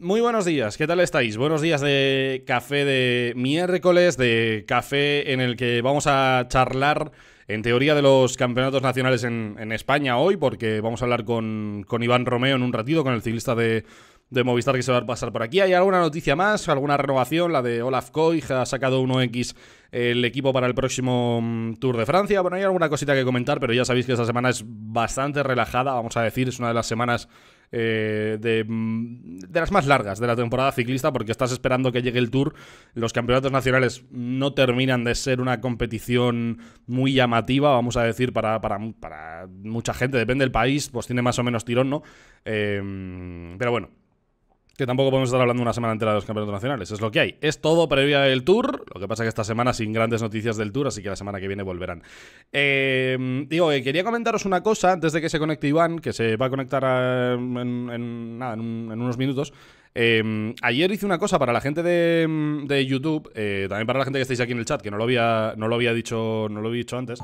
Muy buenos días, ¿qué tal estáis? Buenos días de café de miércoles, de café en el que vamos a charlar en teoría de los campeonatos nacionales en, España hoy, porque vamos a hablar con, con Iván Romeo en un ratito, con el ciclista de de Movistar que se va a pasar por aquí. ¿Hay alguna noticia más? ¿Alguna renovación? La de Olaf Koy ha sacado 1X el equipo para el próximo mm, Tour de Francia. Bueno, hay alguna cosita que comentar, pero ya sabéis que esta semana es bastante relajada, vamos a decir, es una de las semanas eh, mm, de, las más largas de la temporada ciclista porque estás esperando que llegue el Tour. Los campeonatos nacionales no terminan de ser una competición muy llamativa, vamos a decir, para, para, mucha gente, depende del país, pues tiene más o menos tirón, ¿no? Eh, pero bueno, que tampoco podemos estar hablando una semana entera de los campeonatos nacionales. Es lo que hay. Es todo previa del Tour. Lo que pasa que esta semana sin grandes noticias del Tour, así que la semana que viene volverán. Em, digo, eh, quería comentaros una cosa antes de que se conecte Iván, que se va a conectar em, en, nada, en, unos minutos. Em, ayer hice una cosa para la gente de, YouTube, eh, también para la gente que estáis aquí en el chat, que no lo había, no lo había dicho, no lo había dicho antes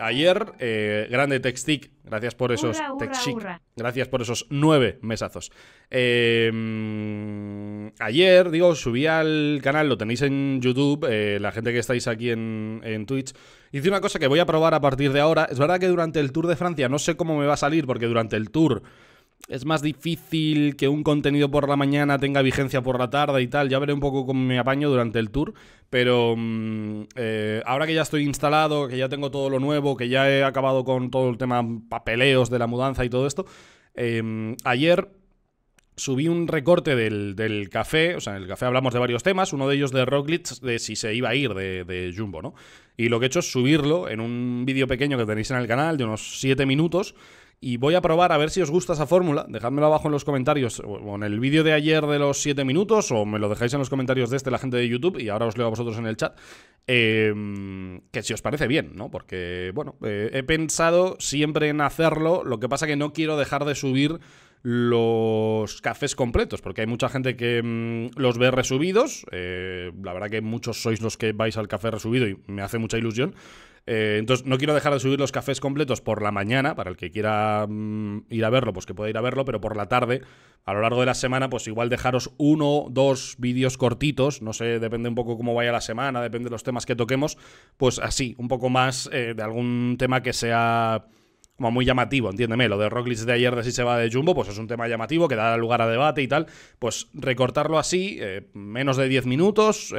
ayer. Eh, grande Textic, gracias por esos textic, gracias por esos nueve mesazos. Em, ayer, digo, subí al canal, lo tenéis en YouTube, eh, la gente que estáis aquí en, en Twitch. Hice una cosa que voy a probar a partir de ahora. Es verdad que durante el Tour de Francia no sé cómo me va a salir, porque durante el Tour es más difícil que un contenido por la mañana tenga vigencia por la tarde y tal. Ya veré un poco cómo me apaño durante el tour. Pero mm, eh, ahora que ya estoy instalado, que ya tengo todo lo nuevo, que ya he acabado con todo el tema papeleos de la mudanza y todo esto, em, ayer subí un recorte del, café, o sea, en el café hablamos de varios temas, uno de ellos de Rocklitz, de si se iba a ir de, de, Jumbo, ¿no? Y lo que he hecho es subirlo en un vídeo pequeño que tenéis en el canal, de unos 7 minutos, y voy a probar a ver si os gusta esa fórmula. Dejadmelo abajo en los comentarios o en el vídeo de ayer de los 7 minutos o me lo dejáis en los comentarios de este, la gente de YouTube, y ahora os leo a vosotros en el chat. Em, que si os parece bien, ¿no? Porque, bueno, eh, he pensado siempre en hacerlo, lo que pasa que no quiero dejar de subir los cafés completos, porque hay mucha gente que mm, los ve resubidos, eh, la verdad que muchos sois los que vais al café resubido y me hace mucha ilusión, eh, entonces, no quiero dejar de subir los cafés completos por la mañana, para el que quiera mm, ir a verlo, pues que pueda ir a verlo, pero por la tarde, a lo largo de la semana, pues igual dejaros uno, dos vídeos cortitos, no sé, depende un poco cómo vaya la semana, depende de los temas que toquemos, pues así, un poco más eh, de algún tema que sea como muy llamativo, entiéndeme. Lo de Rocklist de ayer de si se va de Jumbo, pues es un tema llamativo que da lugar a debate y tal. Pues recortarlo así, eh, menos de 10 minutos,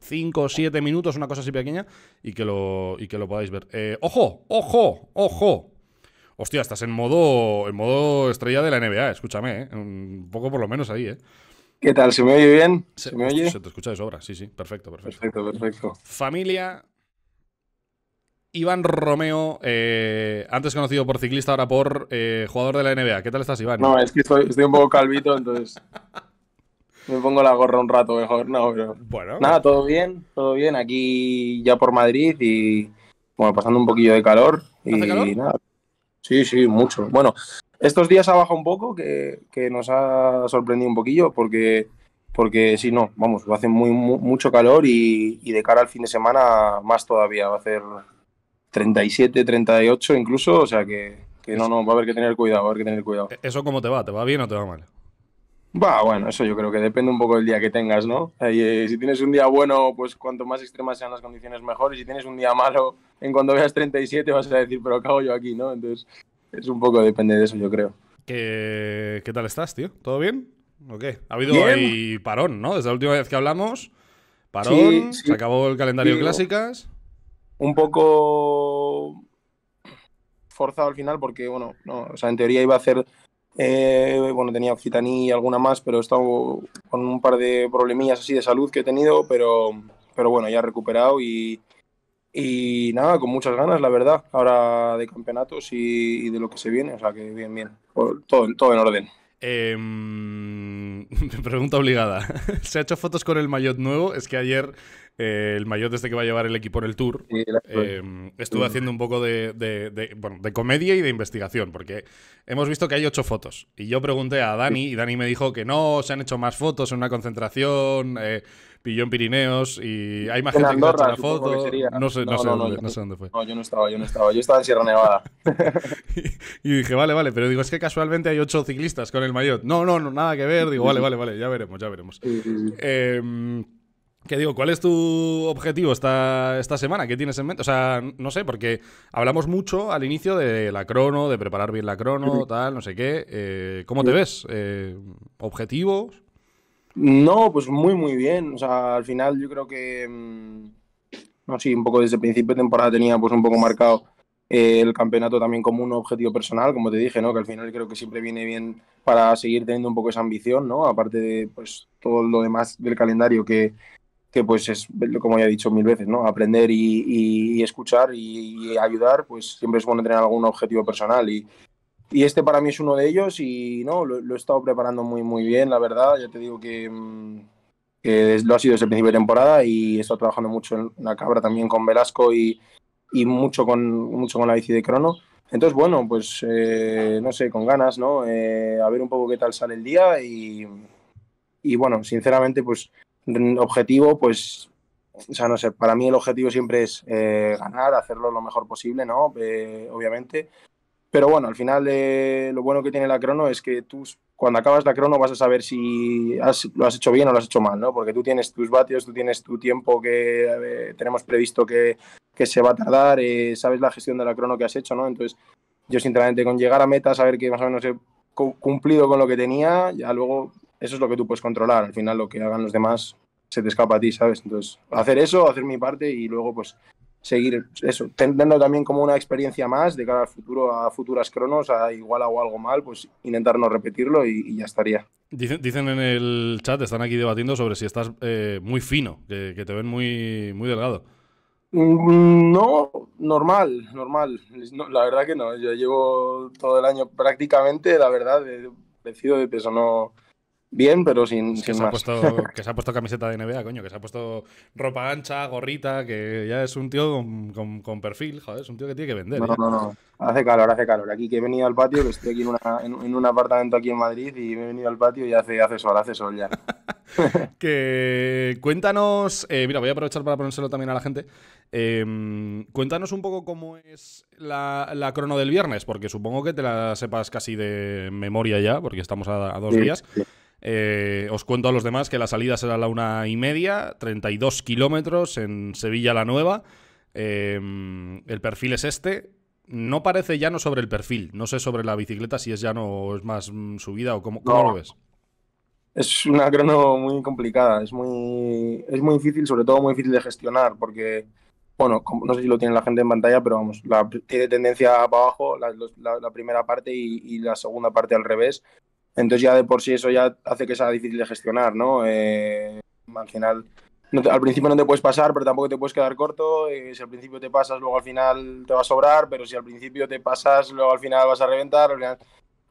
5 o 7 minutos, una cosa así pequeña, y que lo, que lo podáis ver. Eh, ¡Ojo! ¡Ojo! ¡Ojo! Hostia, estás en modo, en modo estrella de la NBA, escúchame, eh. un poco por lo menos ahí, ¿eh? ¿Qué tal? ¿Se me oye bien? ¿Se, me oye? Se te escucha de sobra, sí, sí, perfecto, perfecto. Perfecto, perfecto. Familia, Iván Romeo, eh, antes conocido por ciclista, ahora por eh, jugador de la NBA. ¿Qué tal estás, Iván? No, es que estoy, un poco calvito, entonces me pongo la gorra un rato mejor. No, pero... Bueno. Nada, todo bien, todo bien. Aquí ya por Madrid y, bueno, pasando un poquillo de calor. y nada. Sí, sí, mucho. Bueno, estos días ha bajado un poco, que, que nos ha sorprendido un poquillo, porque porque si no, vamos, va a hacer muy, mucho calor y, y, de cara al fin de semana más todavía, va a hacer 37, 38 incluso, o sea que, no, no, va a haber que tener cuidado, va a haber que tener cuidado. E-, ¿Eso cómo te va? ¿Te va bien o te va mal? Va, bueno, eso yo creo que depende un poco del día que tengas, ¿no? Eh, si tienes un día bueno, pues cuanto más extremas sean las condiciones, mejor. Y si tienes un día malo, en cuanto veas 37 vas a decir, pero acabo yo aquí, ¿no? Entonces, es un poco depende de eso, yo creo. ¿Qué, qué tal estás, tío? ¿Todo bien? ¿O Ha habido parón, ¿no? Desde la última vez que hablamos, parón, se acabó el calendario clásicas un poco forzado al final porque, bueno, no, o sea, en teoría iba a hacer, eh, bueno, tenía Occitaní y alguna más, pero he estado con un par de problemillas así de salud que he tenido, pero, pero bueno, ya recuperado y, y nada, con muchas ganas, la verdad, ahora de campeonatos y, y de lo que se viene, o sea que bien, bien, todo, todo en orden. Em, pregunta obligada. ¿Se ha hecho fotos con el maillot nuevo? Es que ayer eh, el maillot desde que va a llevar el equipo en el tour em, estuve mm. haciendo un poco de, de, bueno, de, comedia y de investigación, porque hemos visto que hay ocho fotos. Y yo pregunté a Dani y Dani me dijo que no, se han hecho más fotos en una concentración. Eh, pilló en Pirineos y hay más gente que que ha hecho foto. No sé, no, sé dónde, fue. No, yo no estaba, yo no estaba. Yo estaba en Sierra Nevada. y, dije, vale, vale, pero digo, es que casualmente hay ocho ciclistas con el maillot. No, no, no, nada que ver. Digo, vale, vale, vale, ya veremos, ya veremos. eh, em, que digo, ¿cuál es tu objetivo esta, esta semana? ¿Qué tienes en mente? O sea, no sé, porque hablamos mucho al inicio de la crono, de preparar bien la crono, tal, no sé qué. Eh, ¿Cómo te ves? Eh, ¿Objetivos? No, pues muy, muy bien. O sea, al final yo creo que. Mm, no, sí, un poco desde el principio de temporada tenía pues un poco marcado eh, el campeonato también como un objetivo personal, como te dije, ¿no? Que al final creo que siempre viene bien para seguir teniendo un poco esa ambición, ¿no? Aparte de pues todo lo demás del calendario que, pues es, como ya he dicho mil veces, ¿no? Aprender y, escuchar y, y, ayudar, pues siempre es bueno tener algún objetivo personal y, y este para mí es uno de ellos y no, lo, he estado preparando muy, muy bien, la verdad. Ya te digo que, mm, lo ha sido desde el principio de temporada y he estado trabajando mucho en la cabra también con Velasco y, mucho, con, mucho con la bici de crono. Entonces, bueno, pues eh, no sé, con ganas, ¿no? Eh, a ver un poco qué tal sale el día y, bueno, sinceramente, pues objetivo, pues, o sea, no sé, para mí el objetivo siempre es eh, ganar, hacerlo lo mejor posible, ¿no? obviamente pero bueno, al final eh, lo bueno que tiene la crono es que tú cuando acabas la crono vas a saber si lo has hecho bien o lo has hecho mal, ¿no? Porque tú tienes tus vatios, tú tienes tu tiempo que eh, tenemos previsto que, se va a tardar, eh, sabes la gestión de la crono que has hecho, ¿no? Entonces, yo sinceramente con llegar a meta, saber que más o menos he cumplido con lo que tenía, ya luego eso es lo que tú puedes controlar. Al final lo que hagan los demás se te escapa a ti, ¿sabes? Entonces, hacer eso, hacer mi parte y luego pues seguir eso, teniendo también como una experiencia más de cara al futuro, a futuras cronos, a igual o algo mal, pues intentar no repetirlo y, ya estaría. Dicen, dicen, en el chat, están aquí debatiendo sobre si estás eh, muy fino, que, te ven muy, muy delgado. Mm, no, normal, normal. la verdad que no. Yo llevo todo el año prácticamente, la verdad, vencido de peso. No, bien, pero sin, que, se más. Ha puesto, que se ha puesto camiseta de NBA, coño, que se ha puesto ropa ancha, gorrita, que ya es un tío con, perfil, joder, es un tío que tiene que vender. No, ¿eh? no, no, hace calor, hace calor. Aquí que he venido al patio, que estoy aquí en, una, en, un apartamento aquí en Madrid y me he venido al patio y hace, hace sol, hace sol ya. que cuéntanos, eh, mira, voy a aprovechar para ponérselo también a la gente. Em, cuéntanos un poco cómo es la, crono del viernes, porque supongo que te la sepas casi de memoria ya, porque estamos a, dos días. Sí. Eh, os cuento a los demás que la salida será la una y media, 32 kilómetros en Sevilla la Nueva. Eh, el perfil es este. No parece llano sobre el perfil. No sé sobre la bicicleta si es llano o es más mm, subida o cómo, lo ves. Es una crono muy complicada. Es muy, es muy difícil, sobre todo muy difícil de gestionar porque bueno, no sé si lo tiene la gente en pantalla, pero vamos, la, tiene tendencia para abajo la, primera parte y, la segunda parte al revés. Entonces ya de por sí eso ya hace que sea difícil de gestionar, ¿no? Eh, al final, al principio no te puedes pasar, pero tampoco te puedes quedar corto. Eh, si al principio te pasas, luego al final te va a sobrar, pero si al principio te pasas, luego al final vas a reventar.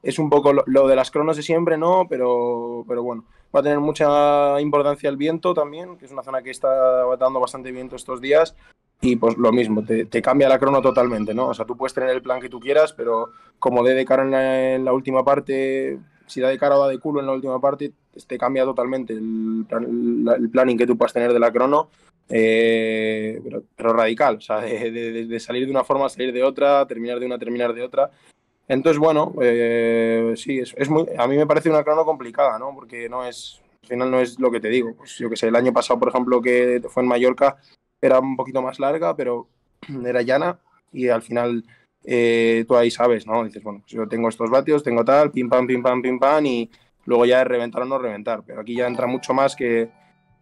es un poco lo, de las cronos de siempre, ¿no? Pero, pero bueno, va a tener mucha importancia el viento también, que es una zona que está dando bastante viento estos días y pues lo mismo, te, cambia la crono totalmente, ¿no? O sea, tú puedes tener el plan que tú quieras, pero como de cara en la última parte si da de cara o da de culo en la última parte, te este cambia totalmente el, planning que tú puedas tener de la crono, eh, pero, radical, o sea, de, salir de una forma, salir de otra, terminar de una, terminar de otra. Entonces, bueno, eh, sí, es, es, muy, a mí me parece una crono complicada, ¿no? Porque no es, al final no es lo que te digo. Pues yo que sé, el año pasado, por ejemplo, que fue en Mallorca, era un poquito más larga, pero era llana y al final eh, tú ahí sabes, ¿no? Dices, bueno, pues yo tengo estos vatios, tengo tal, pim, pam, pim, pam, pim, pam, y luego ya es reventar o no reventar. Pero aquí ya entra mucho más que,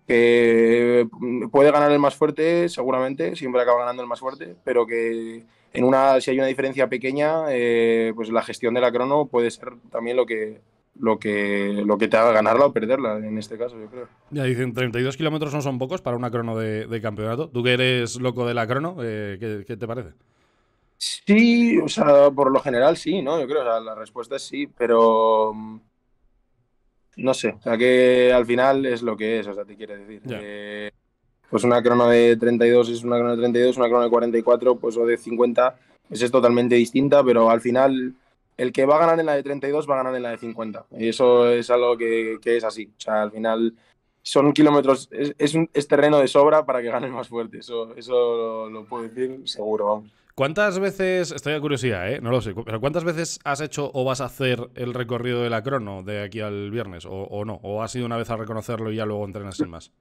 que mm, puede ganar el más fuerte, seguramente, siempre acaba ganando el más fuerte, pero que en una, si hay una diferencia pequeña, eh, pues la gestión de la crono puede ser también lo que, lo que, lo que te haga ganarla o perderla, en este caso, yo creo. Ya dicen, 32 kilómetros no son pocos para una crono de, campeonato. Tú que eres loco de la crono, eh, ¿qué, te parece? Sí, o sea, por lo general sí, ¿no? Yo creo, o sea, la respuesta es sí, pero mm, no sé, o sea, que al final es lo que es, o sea, te quiere decir. Eh, pues una crona de 32 es una crono de 32, una crona de 44, pues o de 50, pues es totalmente distinta, pero al final el que va a ganar en la de 32 va a ganar en la de 50. Y eso es algo que, es así. O sea, al final son kilómetros, es, terreno de sobra para que gane más fuerte. Eso, eso lo, lo puedo decir seguro, vamos. ¿Cuántas veces, estoy de curiosidad, ¿eh? no lo sé, pero ¿cuántas veces has hecho o vas a hacer el recorrido de la crono de aquí al viernes? ¿O, no? ¿O has ido una vez a reconocerlo y ya luego entrenas sin más?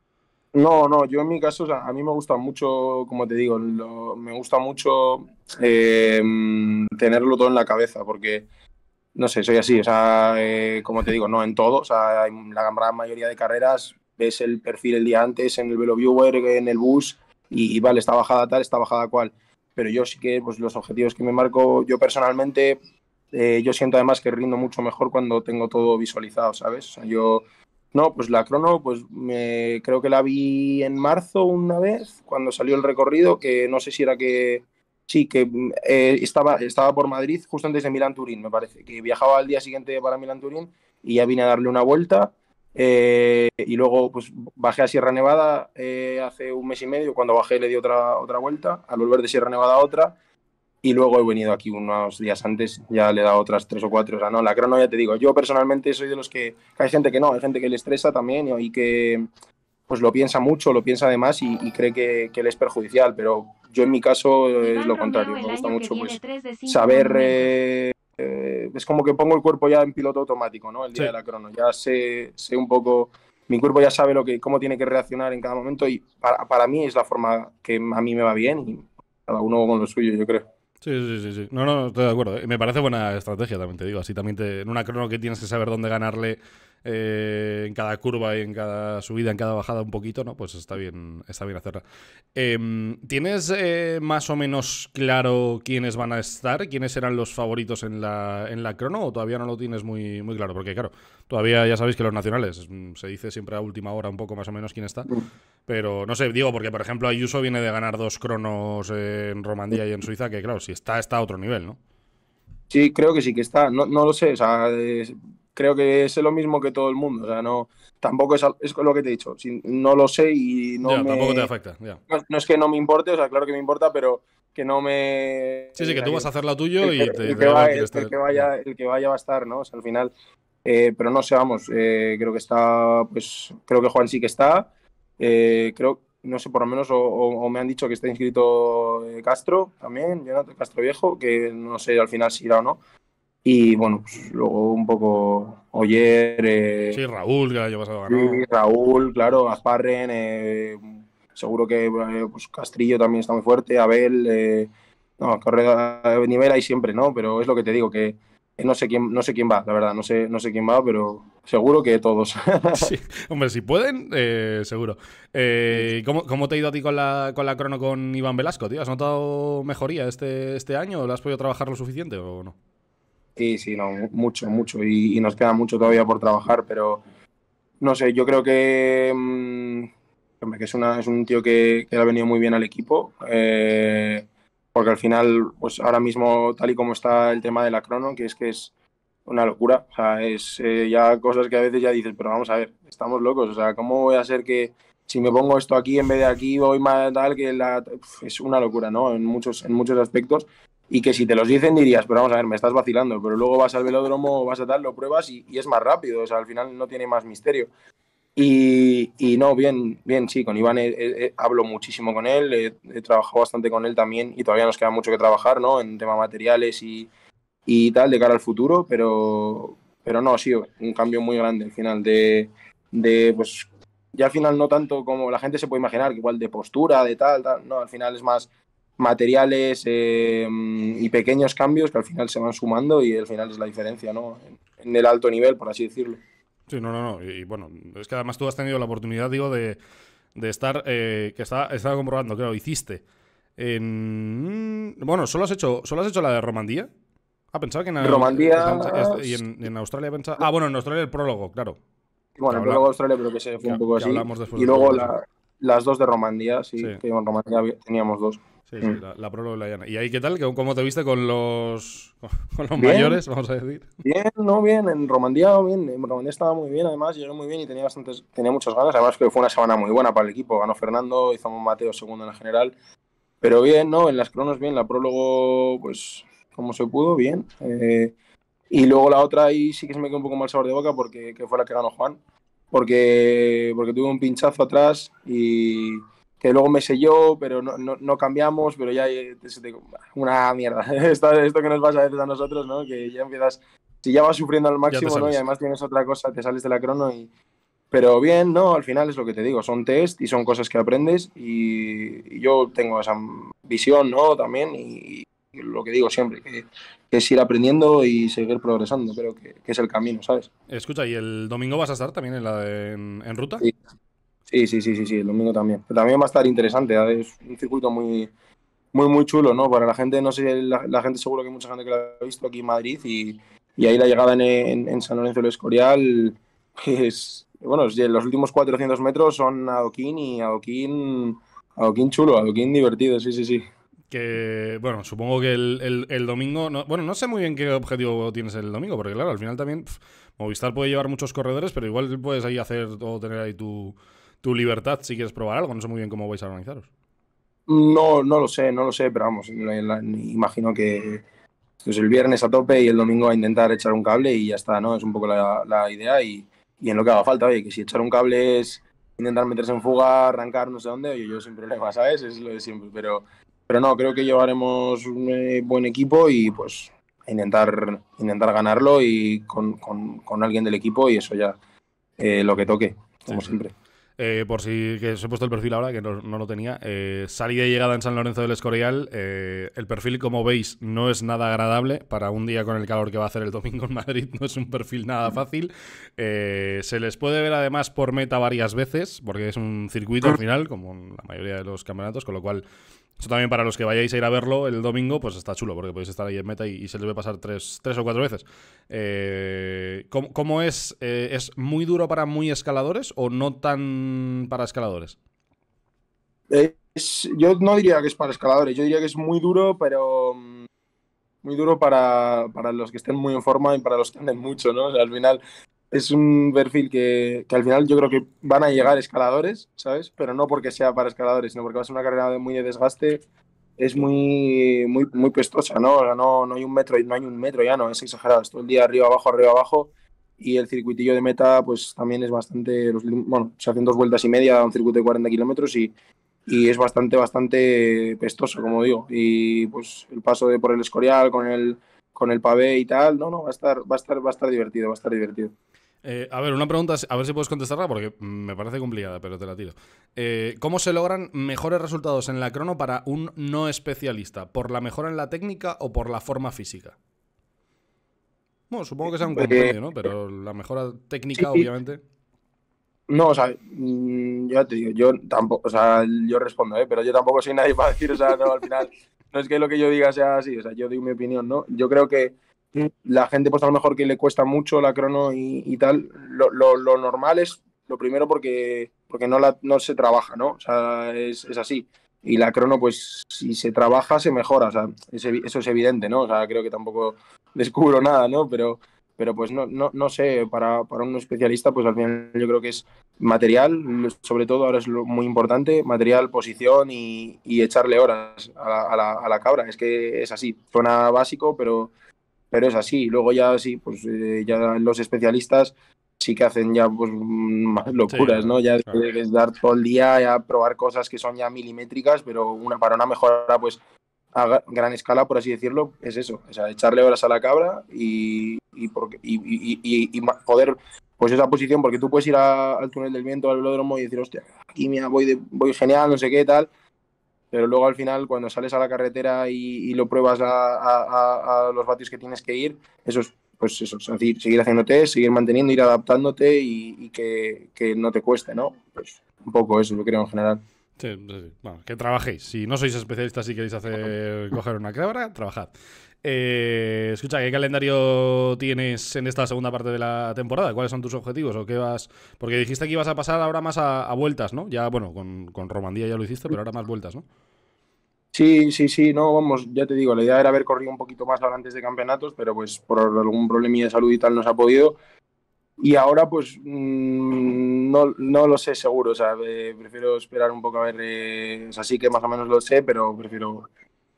No, no, yo en mi caso, a mí me gusta mucho, como te digo, me gusta mucho em, tenerlo todo en la cabeza, porque, no sé, soy así, o sea, eh, como te digo, no en todo, o sea, en la gran mayoría de carreras ves el perfil el día antes en el Velo en el bus, y, vale, está bajada tal, está bajada cual pero yo sí que pues, los objetivos que me marco yo personalmente, eh, yo siento además que rindo mucho mejor cuando tengo todo visualizado, ¿sabes? yo, no, pues la crono, pues me, creo que la vi en marzo una vez, cuando salió el recorrido, que no sé si era que, sí, que eh, estaba, estaba por Madrid justo antes de Milán-Turín, me parece, que viajaba al día siguiente para Milán-Turín y ya vine a darle una vuelta eh, y luego pues bajé a Sierra Nevada eh, hace un mes y medio, cuando bajé le di otra, otra vuelta, al volver de Sierra Nevada otra, y luego he venido aquí unos días antes, ya le he dado otras tres o cuatro, o sea, no, la crono ya te digo, yo personalmente soy de los que, hay gente que no, hay gente que le estresa también y que pues lo piensa mucho, lo piensa además y, cree que, que es perjudicial, pero yo en mi caso es lo contrario, me gusta mucho pues saber... Eh, es como que pongo el cuerpo ya en piloto automático, ¿no? El día de la crono. Ya sé, sé un poco, mi cuerpo ya sabe lo que, cómo tiene que reaccionar en cada momento y para, mí es la forma que a mí me va bien y cada uno con lo suyo, yo creo. Sí, sí, sí, sí. No, no, estoy de acuerdo. Eh, me parece buena estrategia, también te digo. Así también en una crono que tienes que saber dónde ganarle eh, en cada curva y en cada subida, en cada bajada un poquito, ¿no? Pues está bien, está bien hacerla. Em, ¿Tienes eh, más o menos claro quiénes van a estar? ¿Quiénes serán los favoritos en la, en la crono? ¿O todavía no lo tienes muy, muy claro? Porque claro, todavía ya sabéis que los nacionales, mm, se dice siempre a última hora un poco más o menos quién está. Mm. Pero no sé, digo, porque por ejemplo Ayuso viene de ganar dos cronos en Romandía y en Suiza, que claro, si está, está a otro nivel, ¿no? Sí, creo que sí que está. No, no lo sé. O sea, creo que sé lo mismo que todo el mundo. O sea, no, tampoco es, es lo que te he dicho. Si, no lo sé y no. tampoco te afecta. No, es que no me importe, o sea, claro que me importa, pero que no me. Sí, sí, que tú vas a hacer lo tuyo y te. que, va, que vaya, el que vaya va a estar, ¿no? O sea, al final. Eh, pero no sé, vamos, eh, creo que está, pues creo que Juan sí que está. Eh, creo, no sé, por lo menos, o, me han dicho que está inscrito Castro también, Jonathan Castro Viejo, que no sé al final si irá o no. Y bueno, pues luego un poco Oyer. Eh, sí, Raúl, que ha llevado Raúl, claro, Asparren eh, seguro que eh, pues, Castrillo también está muy fuerte, Abel. Eh, no, carrera nivel y siempre, ¿no? Pero es lo que te digo, que no sé quién, no sé quién va, la verdad, no sé, no sé quién va, pero seguro que todos. hombre, si pueden, seguro. ¿cómo, ¿cómo, te ha ido a ti con la, con crono con Iván Velasco, tío? ¿Has notado mejoría este, este año? ¿Lo has podido trabajar lo suficiente o no? Sí, sí, no, mucho, mucho. Y, nos queda mucho todavía por trabajar, pero no sé, yo creo que, mm, es, una, es un tío que, le ha venido muy bien al equipo. Eh, porque al final, pues ahora mismo, tal y como está el tema de la crono, que es que es una locura. O sea, es eh, ya cosas que a veces ya dices, pero vamos a ver, estamos locos. O sea, ¿cómo voy a hacer que si me pongo esto aquí en vez de aquí, voy más tal que es una locura, ¿no? En muchos, en muchos aspectos y que si te los dicen dirías, pero vamos a ver, me estás vacilando, pero luego vas al velódromo, vas a tal, lo pruebas y, es más rápido, o sea, al final no tiene más misterio. Y, y no, bien, bien, sí, con Iván hablo muchísimo con él, he, trabajado bastante con él también y todavía nos queda mucho que trabajar, ¿no? En tema materiales y, y tal, de cara al futuro, pero, pero no, sí, un cambio muy grande al final de, de pues, ya al final no tanto como la gente se puede imaginar, igual de postura, de tal, tal, no, al final es más materiales eh, y pequeños cambios que al final se van sumando y al final es la diferencia, ¿no? En, el alto nivel, por así decirlo. Sí, no, no, no. Y, bueno, es que además tú has tenido la oportunidad, digo, de, estar, eh, que estaba comprobando, creo, hiciste. En... Bueno, solo has hecho, solo has hecho la de Romandía. Ah, pensaba que en Romandía este, y en, en Australia pensaba... Ah, bueno, en Australia el prólogo, claro. Bueno, el prólogo de Australia creo que se fue un poco así. Y luego las dos de Romandía, sí, sí. Que en Romandía teníamos dos. Sí, mm. la, prólogo de la llana. ¿Y ahí qué tal? ¿Cómo te viste con los, mayores, vamos a decir? Bien, no, bien. En Romandía, bien. En Romandía estaba muy bien, además, llegué muy bien y tenía, bastantes, tenía muchas ganas. Además, que fue una semana muy buena para el equipo. Ganó Fernando, hizo Mateo segundo en la general. Pero bien, ¿no? En las cronos, bien. La prólogo, pues, como se pudo, bien. Eh, y luego la otra, ahí sí que se me quedó un poco mal sabor de boca porque fue la que ganó Juan. Porque, porque tuve un pinchazo atrás y que luego me selló, pero no, no, no cambiamos, pero ya es eh, ah, una mierda. esto, que nos pasa a veces a nosotros, ¿no? Que ya empiezas, si ya vas sufriendo al máximo, ¿no? Y además tienes otra cosa, te sales de la crono y... Pero bien, no, al final es lo que te digo, son test y son cosas que aprendes y, yo tengo esa visión, ¿no? También y, lo que digo siempre, que, que, es ir aprendiendo y seguir progresando, creo que, es el camino, ¿sabes? Escucha, ¿y el domingo vas a estar también en, la en ruta? Sí. Sí, sí, sí, sí, el domingo también. también va a estar interesante, ¿eh? es un circuito muy, muy, muy chulo, ¿no? Para la gente, no sé, la, gente seguro que hay mucha gente que lo ha visto aquí en Madrid y, ahí la llegada en, San Lorenzo del Escorial es, bueno, los últimos 400 metros son adoquín y adoquín, adoquín chulo, adoquín divertido, sí, sí, sí. Que, bueno, supongo que el, domingo, bueno, no sé muy bien qué objetivo tienes el domingo, porque claro, al final también Movistar puede llevar muchos corredores, pero igual puedes ahí hacer o tener ahí tu tu libertad si quieres probar algo. No sé muy bien cómo vais a organizaros. No, no lo sé, no lo sé, pero vamos, imagino que pues, el viernes a tope y el domingo a intentar echar un cable y ya está, ¿no? Es un poco la, idea y, en lo que haga falta, oye, que si echar un cable es intentar meterse en fuga, arrancar no sé dónde, oye, yo sin problema, ¿sabes? Es lo de siempre, pero, pero no, creo que llevaremos un eh, buen equipo y pues intentar, intentar ganarlo y con, con, alguien del equipo y eso ya, eh, lo que toque, como siempre. Eh, por si que os he puesto el perfil ahora, que no, lo tenía. Eh, salida y llegada en San Lorenzo del Escorial. Eh, el perfil, como veis, no es nada agradable. Para un día con el calor que va a hacer el domingo en Madrid, no es un perfil nada fácil. Eh, se les puede ver además por meta varias veces, porque es un circuito al final, como la mayoría de los campeonatos, con lo cual eso también para los que vayáis a ir a verlo el domingo, pues está chulo, porque podéis estar ahí en meta y, se les ve pasar tres, tres o cuatro veces. Eh, ¿cómo, es? Eh, ¿Es muy duro para muy escaladores o no tan para escaladores? yo no diría que es para escaladores, yo diría que es muy duro, pero mm, muy duro para, para los que estén muy en forma y para los que anden mucho, ¿no? al final es un perfil que, que, al final yo creo que van a llegar escaladores, ¿sabes? Pero no porque sea para escaladores, sino porque va a ser una carrera de muy de desgaste. Es muy, muy, muy pestosa, ¿no? ¿no? No hay un metro, no hay un metro ya, no, es exagerado. Es todo el día arriba, abajo, arriba, abajo. Y el circuitillo de meta, pues también es bastante. Los, bueno, se hacen dos vueltas y media a un circuito de 40 kilómetros y, y es bastante, bastante pestoso, como digo. Y pues el paso de por el Escorial con el, con el pavé y tal, no, no, va a estar, va a estar, va a estar divertido, va a estar divertido. Eh, a ver, una pregunta, a ver si puedes contestarla porque me parece complicada, pero te la tiro. Eh, ¿Cómo se logran mejores resultados en la crono para un no especialista? ¿Por la mejora en la técnica o por la forma física? Bueno, supongo que sea un eh, compendio, ¿no? Pero la mejora técnica, obviamente. No, o sea, mm, yo te digo, yo tampoco, o sea, yo respondo, ¿eh? pero yo tampoco soy nadie para decir, o sea, no, al final, no es que lo que yo diga sea así, o sea, yo digo mi opinión, ¿no? Yo creo que la gente pues a lo mejor que le cuesta mucho la crono y, tal, lo, normal es lo primero porque, porque no, la, no se trabaja, ¿no? O sea, es, así. Y la crono, pues si se trabaja, se mejora, o sea, eso es evidente, ¿no? O sea, creo que tampoco descubro nada, ¿no? Pero, pero pues no, no, sé, para, un especialista, pues al final yo creo que es material, sobre todo ahora es lo muy importante, material, posición y, echarle horas a la, cabra, es que es así, zona básico, pero pero es así. Luego ya sí, pues eh, ya los especialistas sí que hacen ya pues, más locuras, ¿no? Ya claro. es, dar todo el día a probar cosas que son ya milimétricas, pero una para una mejora pues a gran escala, por así decirlo, es eso, o sea, echarle horas a la cabra y, y, y, poder, pues esa posición, porque tú puedes ir al túnel del viento, al velódromo y decir, hostia, aquí me voy, voy genial, no sé qué, tal, pero luego al final cuando sales a la carretera y, lo pruebas a, los vatios que tienes que ir, eso es, pues eso, seguir, seguir haciéndote, seguir manteniendo, ir adaptándote y, que, no te cueste, ¿no? Pues un poco eso, lo creo en general. Sí, que trabajéis. Si no sois especialistas y queréis hacer coger una cámara, trabajad. Eh, escucha, ¿qué calendario tienes en esta segunda parte de la temporada? ¿Cuáles son tus objetivos o qué vas? Porque dijiste que ibas a pasar ahora más a, vueltas, ¿no? Ya, bueno, con, Romandía ya lo hiciste, pero ahora más vueltas, ¿no? Sí, sí, sí, no, vamos, ya te digo, la idea era haber corrido un poquito más ahora antes de campeonatos, pero pues por algún problemilla de salud y tal no se ha podido. Y ahora pues mm, no, no, lo sé seguro, o sea, eh, prefiero esperar un poco a ver, eh, así que más o menos lo sé, pero prefiero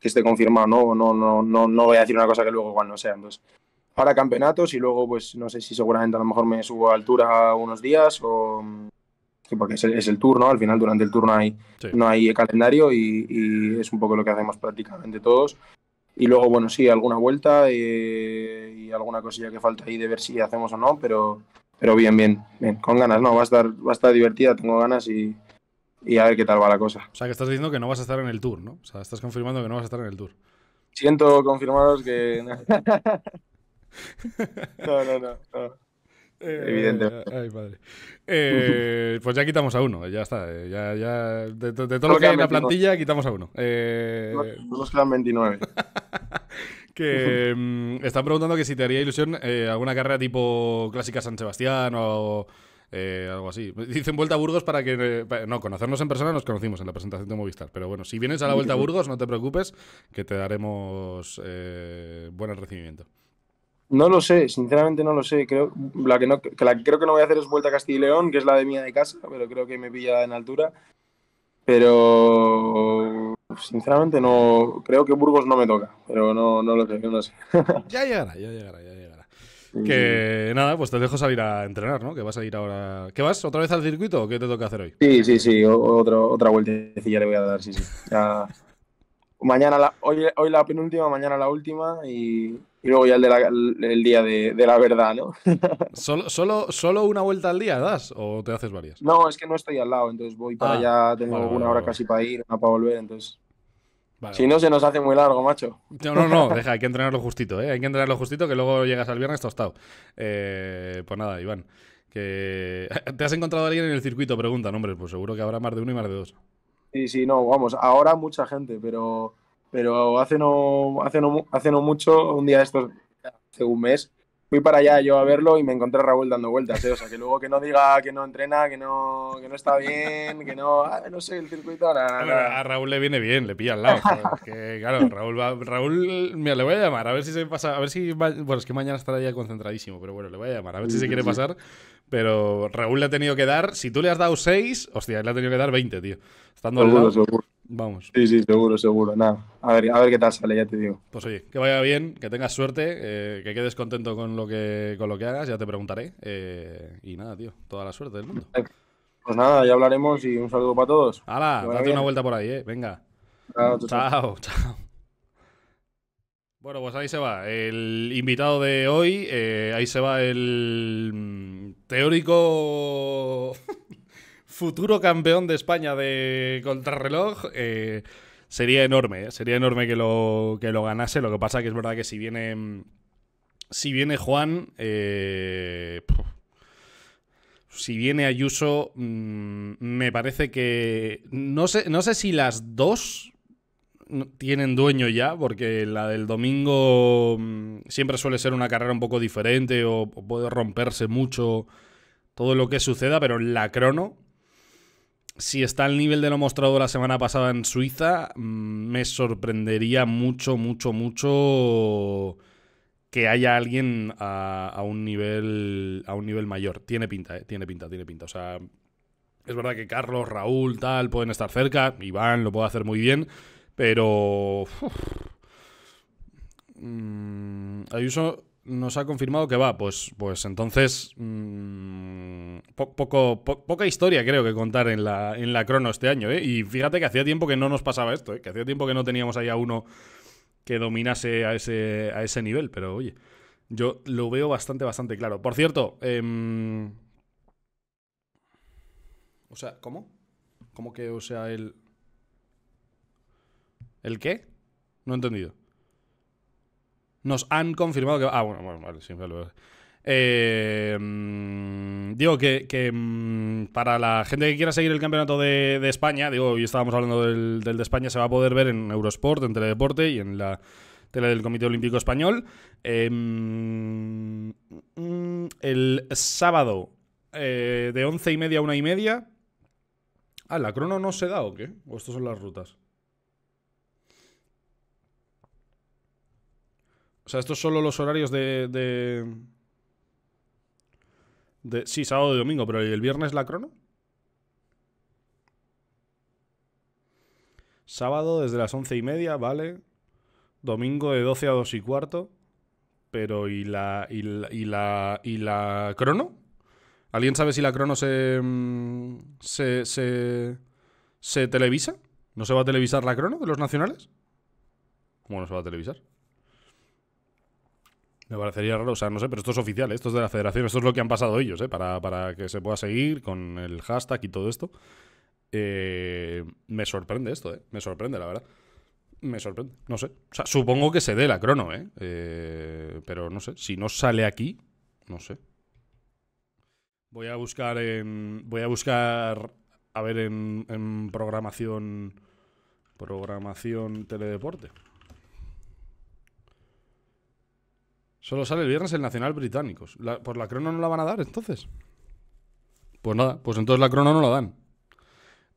que esté confirmado, ¿no? No, no, no, no voy a decir una cosa que luego igual no sea. Entonces, pues, ahora campeonatos y luego, pues no sé si seguramente a lo mejor me subo a altura unos días o. Porque es el, es el turno, al final durante el turno hay, no hay calendario y, es un poco lo que hacemos prácticamente todos. Y luego, bueno, sí, alguna vuelta y, eh, y alguna cosilla que falta ahí de ver si hacemos o no, pero, pero bien, bien, bien, con ganas, ¿no? Va a estar, va a estar divertida, tengo ganas y, y a ver qué tal va la cosa. O sea, que estás diciendo que no vas a estar en el tour, ¿no? O sea, estás confirmando que no vas a estar en el tour. Siento confirmados que... no, no, no. Eh, Evidentemente. Ay, padre. Eh, pues ya quitamos a uno, ya está. Eh, de, todo lo que hay en la plantilla, quitamos a uno. Nos quedan 29. que mm, están preguntando que si te haría ilusión alguna carrera tipo clásica San Sebastián o, eh, algo así. Dicen Vuelta a Burgos para que... Eh, no, conocernos en persona nos conocimos en la presentación de Movistar, pero bueno, si vienes a la Vuelta a Burgos, no te preocupes, que te daremos eh, buen recibimiento. No lo sé, sinceramente no lo sé. Creo, la que no, la creo que no voy a hacer es Vuelta a Castilla y León, que es la de mía de casa, pero creo que me pilla en altura. Pero sinceramente no creo que Burgos no me toca, pero no, no lo sé, ya llegará, ya llegará, ya llegará. Que nada, pues te dejo salir a entrenar, ¿no? Que vas a ir ahora. ¿Qué vas? ¿Otra vez al circuito o qué te toca hacer hoy? Sí, sí, sí. Otro, otra vueltecilla le voy a dar, sí, sí. mañana, la... hoy, la penúltima, mañana la última y, luego ya el, día de, la verdad, ¿no? ¿Solo, solo, solo una vuelta al día das o te haces varias? No, es que no estoy al lado, entonces voy para ah, allá, tengo una hora casi para ir, una para volver, entonces si no, se nos hace muy largo, macho. No, no, no, deja, hay que entrenarlo justito, ¿eh? Hay que entrenarlo justito que luego llegas al viernes tostado. Eh, pues nada, Iván. Que... ¿Te has encontrado a alguien en el circuito? Pregunta, hombre, pues seguro que habrá más de uno y más de dos. Sí, sí, no, vamos, ahora mucha gente, pero, pero hace, no, hace, hace no mucho, un día de estos, hace un mes, fui para allá yo a verlo y me encontré a Raúl dando vueltas, ¿eh? o sea, que luego que no diga que no entrena, que no, que no está bien, que no, ah, no sé, el circuito, ahora… A Raúl le viene bien, le pilla al lado, claro, Raúl mira, le voy a llamar, a ver si se pasa, a ver si, bueno, es que mañana estará ya concentradísimo, pero bueno, le voy a llamar, a ver si se quiere pasar, pero Raúl le ha tenido que dar, si tú le has dado 6, hostia, le ha tenido que dar 20, tío, estando al lado. Vamos. Sí, sí, seguro, seguro. Nada, a ver, qué tal sale, ya te digo. Pues oye, que vaya bien, que tengas suerte, eh, que quedes contento con lo que, con lo que hagas, ya te preguntaré. Eh, y nada, tío, toda la suerte del mundo. Pues nada, ya hablaremos y un saludo para todos. Hala, date una vuelta por ahí, eh. Venga. chao, chao. chao. Bueno, pues ahí se va. El invitado de hoy, eh, ahí se va el mm, teórico futuro campeón de España de contrarreloj. Eh, sería enorme, eh, sería enorme que lo, lo ganase. Lo que pasa que es verdad que si viene. Mm, si viene Juan. Eh, si viene Ayuso. Mm, me parece que. No sé, no sé si las dos tienen dueño ya, porque la del domingo mm, siempre suele ser una carrera un poco diferente o puede romperse mucho todo lo que suceda, pero la crono si está al nivel de lo mostrado la semana pasada en Suiza, mm, me sorprendería mucho, mucho, mucho que haya alguien a, un nivel a un nivel mayor. Tiene pinta, eh, tiene pinta, tiene pinta. O sea, es verdad que Carlos, Raúl, tal, pueden estar cerca. Iván lo puede hacer muy bien, pero mm, Ayuso nos ha confirmado que va. Pues, pues entonces, mm, poco, poca historia creo que contar en la, crono este año. ¿eh? Y fíjate que hacía tiempo que no nos pasaba esto, ¿eh? que hacía tiempo que no teníamos ahí a uno que dominase a ese, a ese nivel. Pero oye, yo lo veo bastante, bastante claro. Por cierto, em, o sea, ¿cómo? ¿Cómo que, o sea, el... ¿El qué? No he entendido nos han confirmado que... Ah, bueno, bueno, vale, sí, Eh, mm, digo que, mm, para la gente que quiera seguir el campeonato de, España, digo, hoy estábamos hablando del, de España, se va a poder ver en Eurosport, en Teledeporte y en la tele del Comité Olímpico Español. Eh, mm, el sábado eh, de once y media a una y media. Ah, la crono no se da o qué? ¿O estas son las rutas? O sea, estos solo los horarios de, de, sí, sábado y domingo, pero el viernes la crono? Sábado desde las once y media, vale. Domingo de 12 a dos y cuarto. Pero ¿y la, y la, y la, crono? ¿Alguien sabe si la crono se, mm, se, se, se televisa? ¿No se va a televisar la crono de los nacionales? ¿Cómo no se va a televisar? Me parecería raro, o sea, no sé, pero esto es oficial, ¿eh? esto es de la federación, esto es lo que han pasado ellos, ¿eh? para, para que se pueda seguir con el hashtag y todo esto. Eh, me sorprende esto, ¿eh? me sorprende, la verdad. Me sorprende, no sé. O sea, supongo que se dé la crono, ¿eh? ¿eh? Pero no sé, si no sale aquí, no sé. Voy a buscar en. Voy a buscar. A ver, en, en programación. Programación teledeporte. Solo sale el viernes el Nacional Británicos. ¿Por pues la crono no la van a dar entonces? Pues nada, pues entonces la crono no la dan.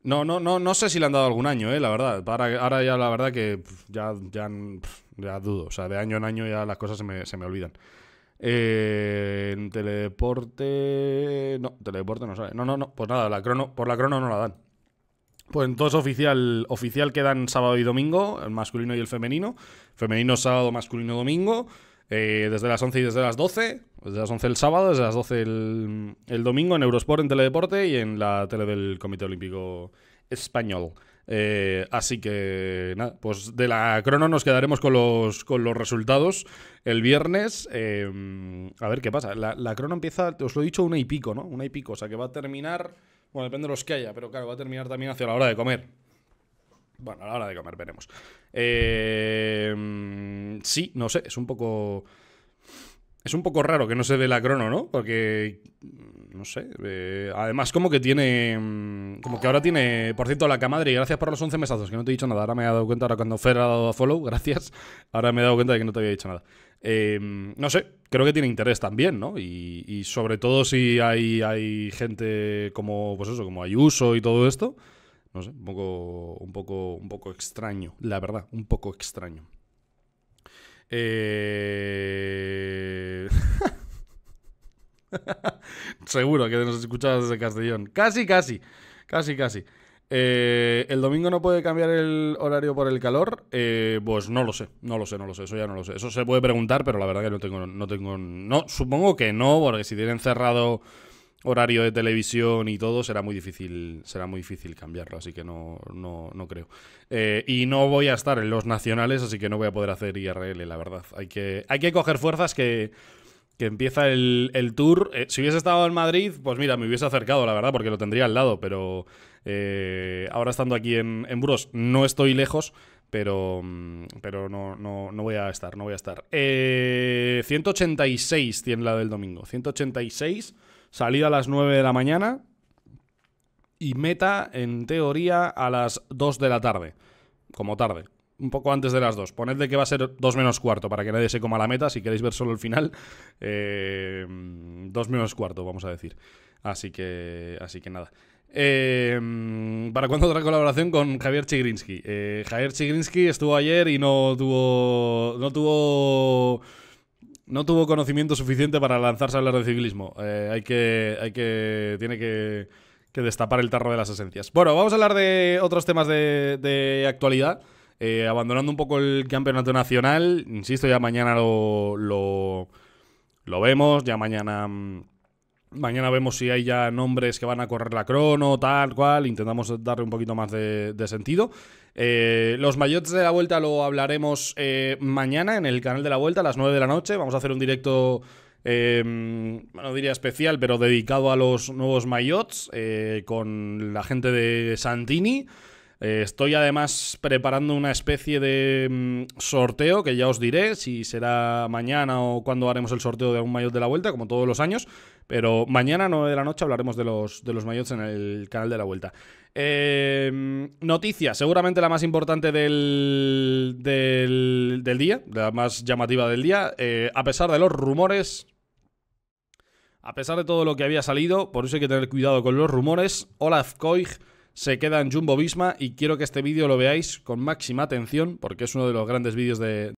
No, no, no, no sé si le han dado algún año, eh, la verdad. Ahora, ahora ya la verdad que ya, ya, ya, dudo. O sea, de año en año ya las cosas se me, olvidan. Eh, en teledeporte. No, teledeporte no sale. No, no, no. Pues nada, la crono, por la crono no la dan. Pues entonces oficial, oficial quedan sábado y domingo, el masculino y el femenino. Femenino sábado, masculino domingo. Eh, desde las 11 y desde las 12. Desde las 11 el sábado, desde las 12 el, domingo en Eurosport, en Teledeporte y en la tele del Comité Olímpico Español. Eh, así que nada, pues de la crono nos quedaremos con los, con los resultados el viernes. Eh, a ver qué pasa. La, la, crono empieza, os lo he dicho, una y pico, ¿no? Una y pico. O sea que va a terminar. Bueno, depende de los que haya, pero claro, va a terminar también hacia la hora de comer. Bueno, a la hora de comer veremos. Eh, sí, no sé, es un poco... Es un poco raro que no se dé la crono, ¿no? Porque, no sé. Eh, además, como que tiene... Como que ahora tiene... Por cierto, la y gracias por los 11 mesazos, que no te he dicho nada. Ahora me he dado cuenta, ahora cuando Fer ha dado a follow, gracias. Ahora me he dado cuenta de que no te había dicho nada. Eh, no sé, creo que tiene interés también, ¿no? Y, sobre todo si hay, hay gente como, pues eso, como Ayuso y todo esto no sé, un poco, un poco, un poco extraño, la verdad, un poco extraño. Eh, seguro que nos escuchado desde Castellón. Casi, casi, casi, casi. Eh, ¿El domingo no puede cambiar el horario por el calor? Eh, pues no lo sé, no lo sé, no lo sé, eso ya no lo sé. Eso se puede preguntar, pero la verdad que no tengo, no tengo, no, supongo que no, porque si tienen cerrado horario de televisión y todo, será muy difícil, será muy difícil cambiarlo, así que no, no, creo. Eh, y no voy a estar en los nacionales, así que no voy a poder hacer IRL, la verdad. Hay que, hay que coger fuerzas que, empieza el, tour. Eh, si hubiese estado en Madrid, pues mira, me hubiese acercado, la verdad, porque lo tendría al lado, pero eh, ahora estando aquí en, en no estoy lejos, pero, pero no, no, no, voy a estar, no voy a estar. 186 tiene la del domingo, 186 Salida a las 9 de la mañana y meta, en teoría, a las 2 de la tarde. Como tarde. Un poco antes de las 2. Ponedle que va a ser 2 menos cuarto para que nadie se coma la meta. Si queréis ver solo el final, eh, 2 menos cuarto, vamos a decir. Así que, así que nada. Eh, ¿Para cuándo otra colaboración con Javier Chigrinsky? Eh, Javier Chigrinsky estuvo ayer y no tuvo. No tuvo no tuvo conocimiento suficiente para lanzarse a hablar de ciclismo. Eh, hay que. Hay que. Tiene que, destapar el tarro de las esencias. Bueno, vamos a hablar de otros temas de, actualidad. Eh, abandonando un poco el campeonato nacional. Insisto, ya mañana lo. lo, lo vemos. Ya mañana mm, Mañana vemos si hay ya nombres que van a correr la crono, tal cual. Intentamos darle un poquito más de, sentido. Eh, los mayots de la vuelta lo hablaremos eh, mañana en el canal de la vuelta a las 9 de la noche. Vamos a hacer un directo, eh, no diría especial, pero dedicado a los nuevos mayots con la gente de Santini. estoy además preparando una especie de mm, sorteo que ya os diré si será mañana o cuando haremos el sorteo de algún mayot de la vuelta, como todos los años pero mañana, 9 de la noche, hablaremos de los, de los en el canal de la vuelta. Noticias. Em, noticia, seguramente la más importante del, del, día, la más llamativa del día. Eh, a pesar de los rumores, a pesar de todo lo que había salido, por eso hay que tener cuidado con los rumores. Olaf Koig se queda en Jumbo Visma y quiero que este vídeo lo veáis con máxima atención porque es uno de los grandes vídeos de,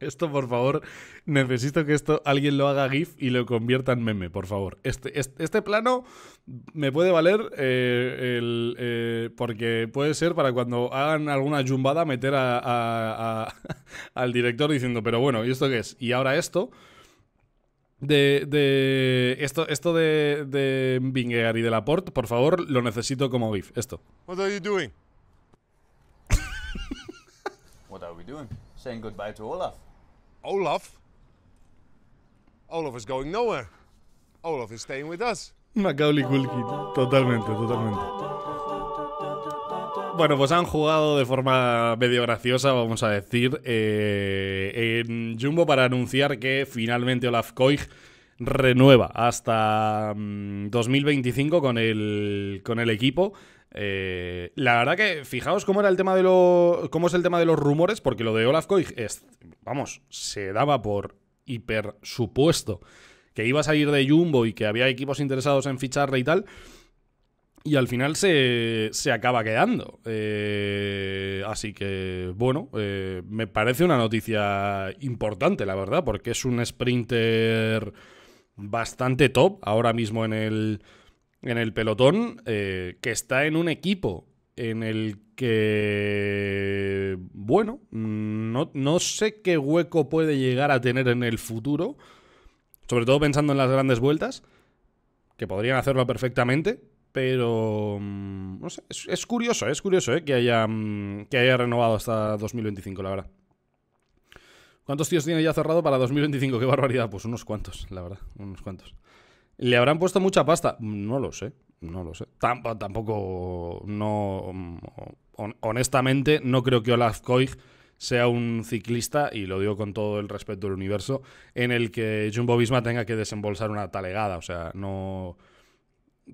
Esto, por favor, necesito que esto alguien lo haga GIF y lo convierta en meme, por favor. Este, este, plano me puede valer eh, eh, porque puede ser para cuando hagan alguna jumbada meter a, al director diciendo, pero bueno, ¿y esto qué es? Y ahora esto. De, de esto, esto de, de y de Laporte, por favor, lo necesito como GIF. Esto saying goodbye to Olaf. Olaf? Olaf is going nowhere. Olaf is staying with us. totalmente, totalmente. Bueno, pues han jugado de forma medio graciosa, vamos a decir, eh, en Jumbo para anunciar que finalmente Olaf Koig renueva hasta 2025 mm, con el, con el equipo. Eh, la verdad que fijaos cómo era el tema de los cómo es el tema de los rumores, porque lo de Olaf Koig es, vamos, se daba por hiper supuesto que iba a salir de Jumbo y que había equipos interesados en ficharle y tal. Y al final se, se acaba quedando. Eh, así que, bueno, eh, me parece una noticia importante, la verdad, porque es un sprinter bastante top ahora mismo en el, en el pelotón eh, que está en un equipo en el que, bueno, no, sé qué hueco puede llegar a tener en el futuro, sobre todo pensando en las grandes vueltas, que podrían hacerlo perfectamente, pero, mm, no sé, es, curioso, es curioso eh, que, haya, mm, que haya renovado hasta 2025, la verdad. ¿Cuántos tíos tiene ya cerrado para 2025? Qué barbaridad. Pues unos cuantos, la verdad, unos cuantos. ¿Le habrán puesto mucha pasta? No lo sé, no lo sé. tampoco, no... Mm, honestamente, no creo que Olaf Koig sea un ciclista, y lo digo con todo el respeto del universo, en el que Jumbo Visma tenga que desembolsar una talegada. O sea, no...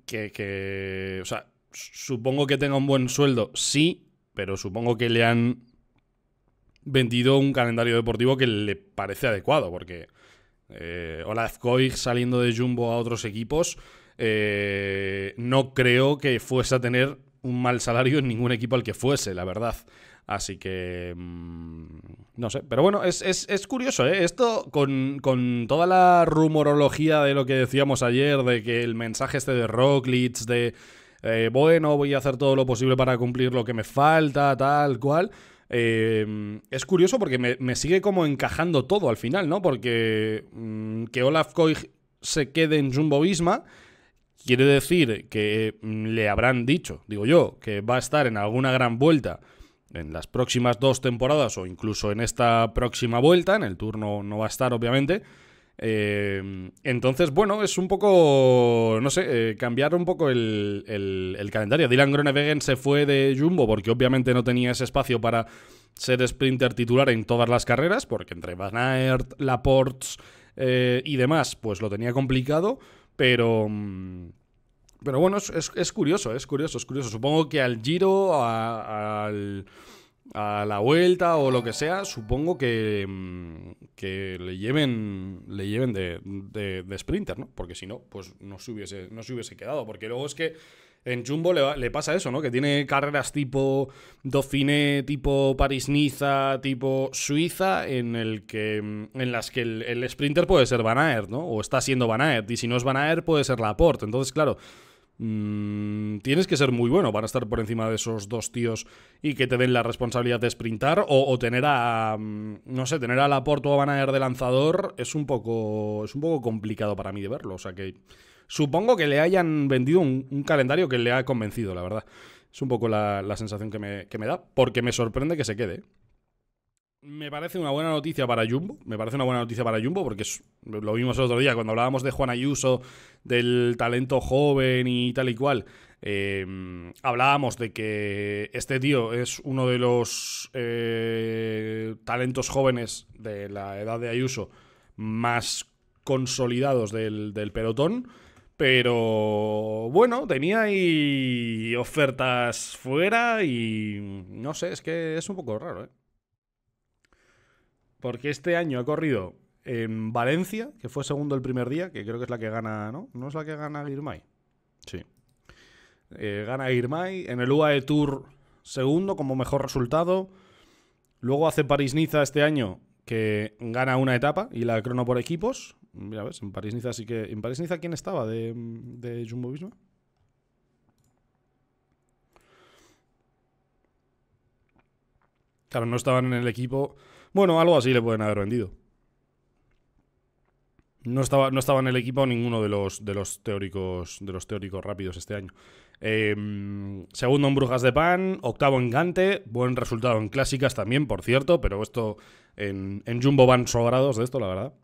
Que, que... O sea, supongo que tenga un buen sueldo, sí, pero supongo que le han vendido un calendario deportivo que le parece adecuado, porque eh, Olaf Koig saliendo de Jumbo a otros equipos, eh, no creo que fuese a tener un mal salario en ningún equipo al que fuese, la verdad. Así que... Mm, no sé, pero bueno, es, es, curioso, ¿eh? Esto con, toda la rumorología de lo que decíamos ayer, de que el mensaje este de Rocklitz, de, eh, bueno, voy a hacer todo lo posible para cumplir lo que me falta, tal cual, Em, es curioso porque me, sigue como encajando todo al final, ¿no? Porque mm, que Olaf Koig se quede en Jumbo Visma quiere decir que mm, le habrán dicho, digo yo, que va a estar en alguna gran vuelta en las próximas dos temporadas o incluso en esta próxima vuelta, en el turno no va a estar obviamente eh, entonces, bueno, es un poco, no sé, eh, cambiar un poco el, el, calendario. Dylan Groenewegen se fue de Jumbo porque obviamente no tenía ese espacio para ser sprinter titular en todas las carreras, porque entre Van Aert, Laporte eh, y demás, pues lo tenía complicado, pero... Mm, pero bueno, es, curioso, es curioso, es curioso. Supongo que al Giro, al a la vuelta o lo que sea, supongo que, mm, le lleven, le lleven de, de, sprinter, ¿no? Porque si no, pues no se hubiese, no se quedado. Porque luego es que en Jumbo le, pasa eso, ¿no? Que tiene carreras tipo Dauphiné, tipo paris niza tipo Suiza, en, el que, mm, en las que el, sprinter puede ser Van Aert, ¿no? O está siendo Van Aert. Y si no es Van Aert, puede ser Laporte. Entonces, claro Mm, tienes que ser muy bueno para estar por encima de esos dos tíos y que te den la responsabilidad de sprintar o, tener a, mm, no sé, tener al Laporte o a Van de lanzador es un poco, es un poco complicado para mí de verlo, o sea que supongo que le hayan vendido un, calendario que le ha convencido, la verdad. Es un poco la, sensación que me, que me, da, porque me sorprende que se quede. Me parece una buena noticia para Jumbo, me parece una buena noticia para Jumbo porque lo vimos el otro día cuando hablábamos de Juan Ayuso, del talento joven y tal y cual. Eh, hablábamos de que este tío es uno de los eh, talentos jóvenes de la edad de Ayuso más consolidados del, del pelotón. Pero bueno, tenía ahí ofertas fuera y no sé, es que es un poco raro, ¿eh? porque este año ha corrido en Valencia, que fue segundo el primer día, que creo que es la que gana, ¿no? ¿No es la que gana Irmay. Sí. Eh, gana Irmay En el UAE Tour, segundo como mejor resultado. Luego hace París-Niza este año, que gana una etapa y la crono por equipos. Mira, ves, en París-Niza sí que. ¿En París-Niza quién estaba de, de Jumbo Visma? Claro, no estaban en el equipo bueno, algo así le pueden haber vendido. No estaba, no estaba en el equipo ninguno de los, de los, teóricos, de los teóricos rápidos este año. Em, segundo en Brujas de Pan, octavo en Gante, buen resultado en Clásicas también, por cierto, pero esto en, Jumbo van sobrados de esto, la verdad.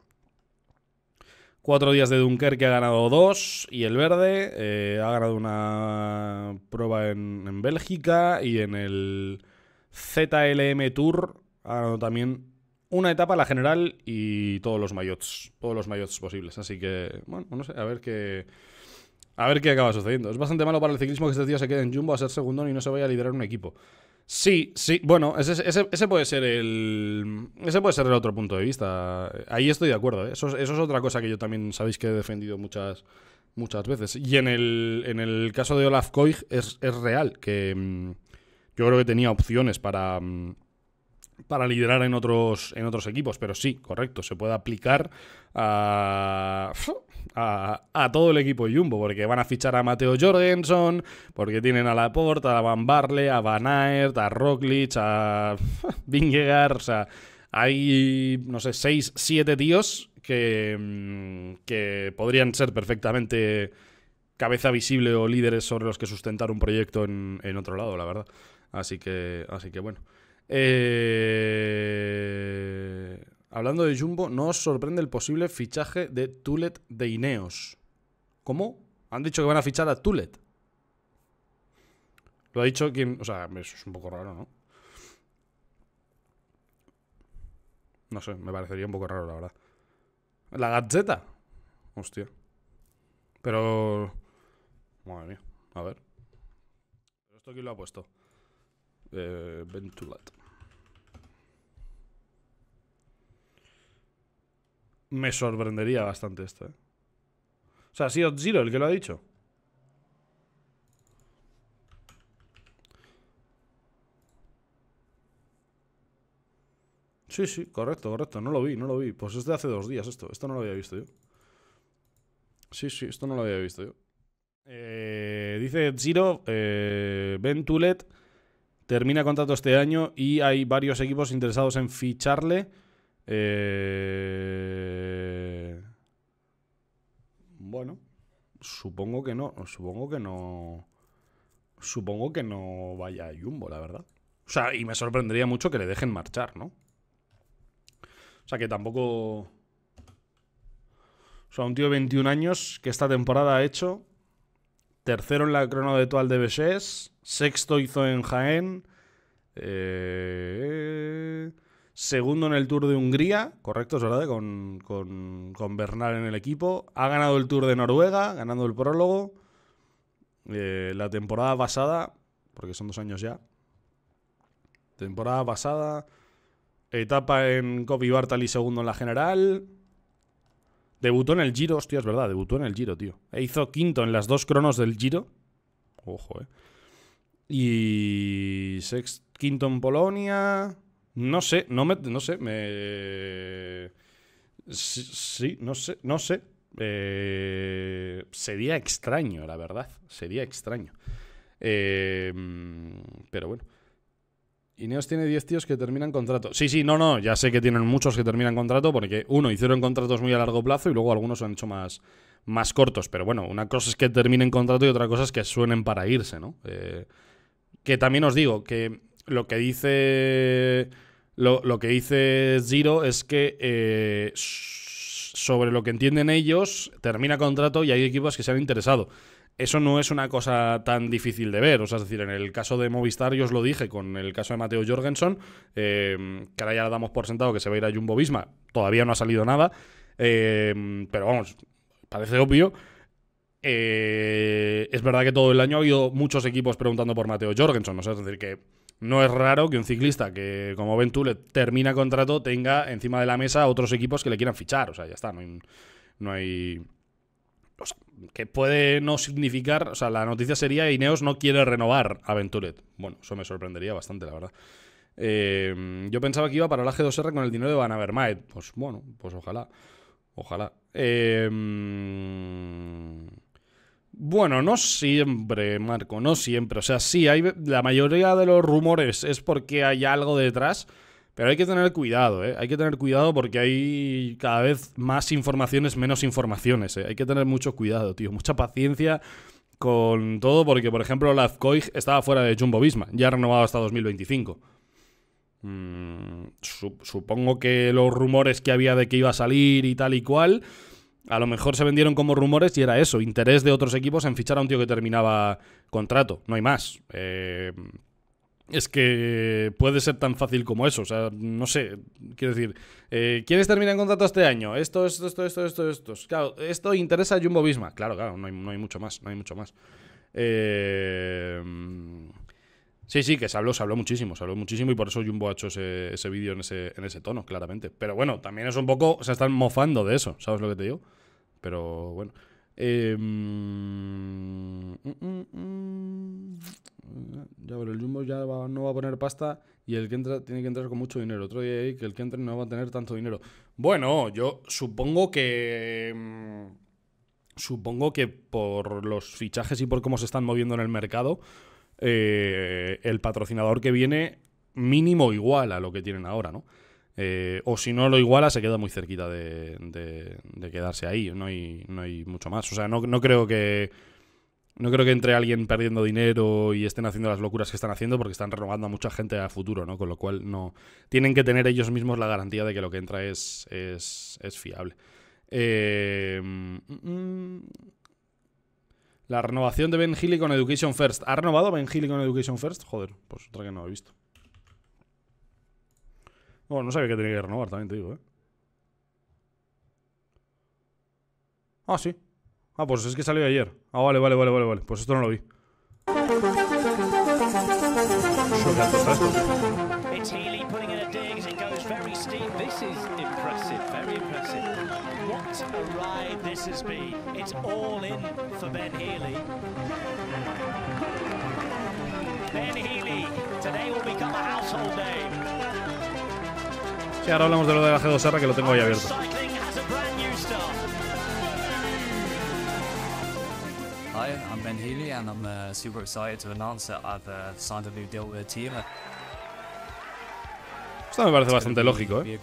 Cuatro días de que ha ganado dos y el verde eh, ha ganado una prueba en, en Bélgica y en el ZLM Tour Ah, también una etapa, la general y todos los mayots. Todos los mayots posibles. Así que, bueno, no sé, a ver qué. A ver qué acaba sucediendo. Es bastante malo para el ciclismo que este tío se quede en Jumbo a ser segundo y no se vaya a liderar un equipo. Sí, sí, bueno, ese, puede ser el. Ese puede ser el otro punto de vista. Ahí estoy de acuerdo, ¿eh? eso, es otra cosa que yo también sabéis que he defendido muchas, muchas veces. Y en el, en el caso de Olaf Koig es, es real, que mm, yo creo que tenía opciones para. Mm, para liderar en otros, en otros equipos. Pero sí, correcto, se puede aplicar a, a, todo el equipo Jumbo, porque van a fichar a Mateo Jorgensen, porque tienen a Laporte, a Van Barle, a Van Aert, a Rocklich, a Vingegaard, o sea, hay, no sé, seis, siete tíos que, mm, que podrían ser perfectamente cabeza visible o líderes sobre los que sustentar un proyecto en, en otro lado, la verdad. Así que, así que bueno. Eh, hablando de Jumbo, no os sorprende el posible fichaje de Tulet de Ineos. ¿Cómo? Han dicho que van a fichar a Tulet. Lo ha dicho quien. O sea, eso es un poco raro, ¿no? No sé, me parecería un poco raro, la verdad. La Gazzetta? Hostia. Pero. Madre mía. A ver. ¿Esto quién lo ha puesto? eh, Me sorprendería bastante esto, ¿eh? O sea, ha sido Zero el que lo ha dicho. Sí, sí, correcto, correcto. No lo vi, no lo vi. Pues es de hace dos días esto. Esto no lo había visto yo. Sí, sí, esto no lo había visto yo. Eh, dice Zero, eh, Ventulet. Termina contrato este año y hay varios equipos interesados en ficharle. Eh, bueno, supongo que no. Supongo que no. Supongo que no vaya a Jumbo, la verdad. O sea, y me sorprendería mucho que le dejen marchar, ¿no? O sea, que tampoco. O sea, un tío de 21 años que esta temporada ha hecho Tercero en la crono de Toal de Besés. Sexto hizo en Jaén. Eh, segundo en el Tour de Hungría, correcto, es verdad, con, Bernal en el equipo. Ha ganado el Tour de Noruega, ganando el prólogo. Eh, la temporada pasada, porque son dos años ya. Temporada pasada, etapa en Kopi Bartali, segundo en la general. Debutó en el Giro, hostia, es verdad, debutó en el Giro, tío. E hizo quinto en las dos cronos del Giro. Ojo, eh. Y sexto, quinto en Polonia. No sé, no me, no sé, me... Sí, no sé, no sé. Eh, sería extraño, la verdad. Sería extraño. Eh, pero bueno. Y neos tiene 10 tíos que terminan contrato. Sí, sí, no, no, ya sé que tienen muchos que terminan contrato porque, uno, hicieron contratos muy a largo plazo y luego algunos han hecho más, más cortos. Pero bueno, una cosa es que terminen contrato y otra cosa es que suenen para irse, ¿no? Eh, que también os digo que lo que dice. Lo, que dice Giro es que eh, sobre lo que entienden ellos termina contrato y hay equipos que se han interesado eso no es una cosa tan difícil de ver. O sea, es decir, en el caso de Movistar, yo os lo dije, con el caso de Mateo Jorgensen, eh, que ahora ya damos por sentado que se va a ir a Jumbo Visma, todavía no ha salido nada, eh, pero vamos, parece obvio. Eh, es verdad que todo el año ha habido muchos equipos preguntando por Mateo Jorgensen, o sea, es decir, que no es raro que un ciclista que, como ven tú, le termina contrato, tenga encima de la mesa otros equipos que le quieran fichar, o sea, ya está, no hay o que puede no significar, o sea, la noticia sería Ineos no quiere renovar a Bueno, eso me sorprendería bastante, la verdad. Eh, yo pensaba que iba para la G2R con el dinero de Van Avermaet. Pues bueno, pues ojalá. Ojalá. Eh, bueno, no siempre, Marco, no siempre. O sea, sí, hay, la mayoría de los rumores es porque hay algo detrás pero hay que tener cuidado, ¿eh? Hay que tener cuidado porque hay cada vez más informaciones, menos informaciones, ¿eh? Hay que tener mucho cuidado, tío. Mucha paciencia con todo porque, por ejemplo, Lazcoig estaba fuera de Jumbo Visma. Ya ha renovado hasta 2025. Mm, supongo que los rumores que había de que iba a salir y tal y cual... A lo mejor se vendieron como rumores y era eso, interés de otros equipos en fichar a un tío que terminaba contrato, no hay más. Eh, es que puede ser tan fácil como eso. O sea, no sé. Quiero decir, eh, ¿quieres terminar contrato este año? Esto, esto, esto, esto, esto, esto. Claro, esto interesa a Jumbo Visma. Claro, claro, no hay, mucho más. No hay mucho más. Eh, sí, sí, que se habló, se habló muchísimo. Se habló muchísimo y por eso Jumbo ha hecho ese, vídeo en ese, en ese tono, claramente. Pero bueno, también es un poco. Se están mofando de eso. ¿Sabes lo que te digo? Pero bueno. Em, mm, mm, mm. ya, el Jumbo ya no va a poner pasta y el que entra tiene que entrar con mucho dinero. Otro día que el que entre no va a tener tanto dinero. Bueno, yo supongo que. Supongo que por los fichajes y por cómo se están moviendo en el mercado, eh, el patrocinador que viene mínimo igual a lo que tienen ahora, ¿no? Eh, o si no lo iguala, se queda muy cerquita de, quedarse ahí. No hay, mucho más. O sea, no, creo que. No creo que entre alguien perdiendo dinero y estén haciendo las locuras que están haciendo porque están renovando a mucha gente a futuro, ¿no? Con lo cual no. Tienen que tener ellos mismos la garantía de que lo que entra es. fiable. Eh, mm, mm. la renovación de Ben Healy con Education First. ¿Ha renovado Ben Healy con Education First? Joder, pues otra que no he visto oh no sabía que tenía que renovar, también te digo ¿eh? Ah, sí Ah, pues es que salió ayer Ah, vale, vale, vale, vale, pues esto no lo vi It's Healy putting in a dig As it goes very steep This is impressive, very impressive What a ride this has been It's all in for Ben Healy Ben Healy Today will become a household name Sí, ahora hablamos de lo de la G2R que lo tengo ahí abierto. Hi, I'm Ben Healy and I'm uh, super excited to announce that I've uh, signed a new deal with the team. Esto me parece bastante lógico, ¿eh?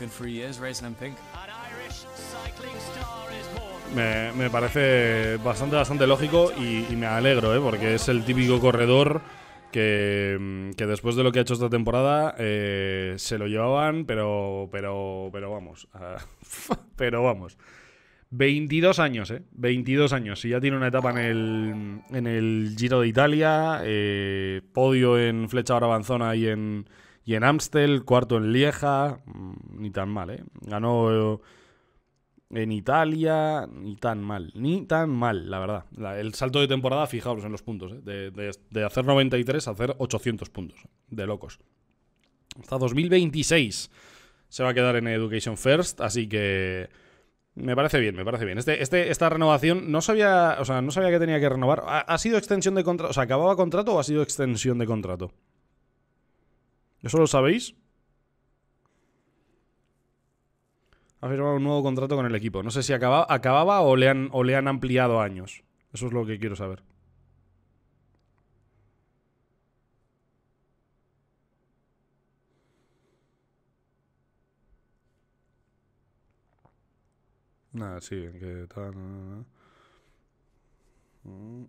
Me, me, parece bastante, bastante lógico y, y, me alegro, ¿eh? Porque es el típico corredor que, mm, que, después de lo que ha hecho esta temporada eh, se lo llevaban, pero, pero, pero vamos, ah, pero vamos. 22 años, ¿eh? 22 años. Y ya tiene una etapa en el, en el Giro de Italia, eh, podio en Flecha Barabanzona y en, y en Amstel, cuarto en Lieja, mm, ni tan mal, ¿eh? Ganó en Italia, ni tan mal, ni tan mal, la verdad. el salto de temporada, fijaos en los puntos, ¿eh? de, hacer 93 a hacer 800 puntos, de locos. Hasta 2026 se va a quedar en Education First, así que me parece bien, me parece bien. Este, este, esta renovación no sabía, o sea, no sabía que tenía que renovar. ¿Ha, ha sido extensión de contrato? O sea, ¿acababa contrato o ha sido extensión de contrato? ¿Eso lo sabéis? ha firmado un nuevo contrato con el equipo. No sé si acababa, acababa o, le han, o le han ampliado años. Eso es lo que quiero saber. Nada, sí, que mm.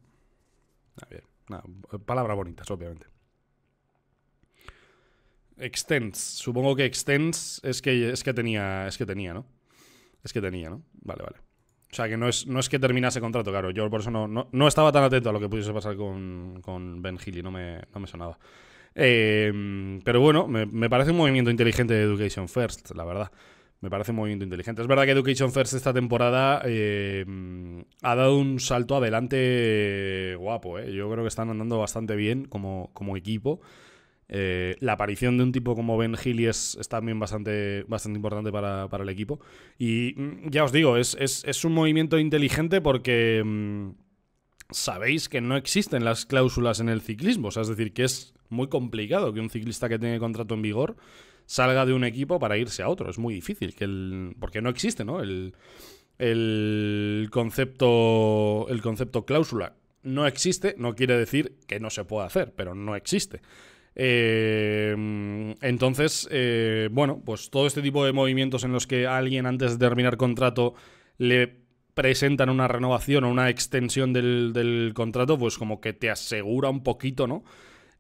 ah, bien. Nada, palabras bonitas, obviamente. Extends. Supongo que extends es que, es que tenía. Es que tenía, ¿no? Es que tenía, ¿no? Vale, vale. O sea, que no es, no es que terminase contrato, claro. Yo por eso no, no, estaba tan atento a lo que pudiese pasar con, con Ben Healy, no me, no me sonaba. Em, pero bueno, me, parece un movimiento inteligente de Education First, la verdad. Me parece un movimiento inteligente. Es verdad que Education First esta temporada em, ha dado un salto adelante guapo, ¿eh? Yo creo que están andando bastante bien como, como equipo. Eh, la aparición de un tipo como Ben Healy es, también bastante, bastante importante para, el equipo. Y mm, ya os digo, es, un movimiento inteligente porque mm, sabéis que no existen las cláusulas en el ciclismo. es decir, que es muy complicado que un ciclista que tiene contrato en vigor salga de un equipo para irse a otro. Es muy difícil, que el, porque no existe ¿no? El, el, concepto, el concepto cláusula. No existe, no quiere decir que no se pueda hacer, pero no existe. Eh, entonces, eh, bueno, pues todo este tipo de movimientos en los que alguien antes de terminar contrato le presentan una renovación o una extensión del, contrato, pues como que te asegura un poquito, ¿no?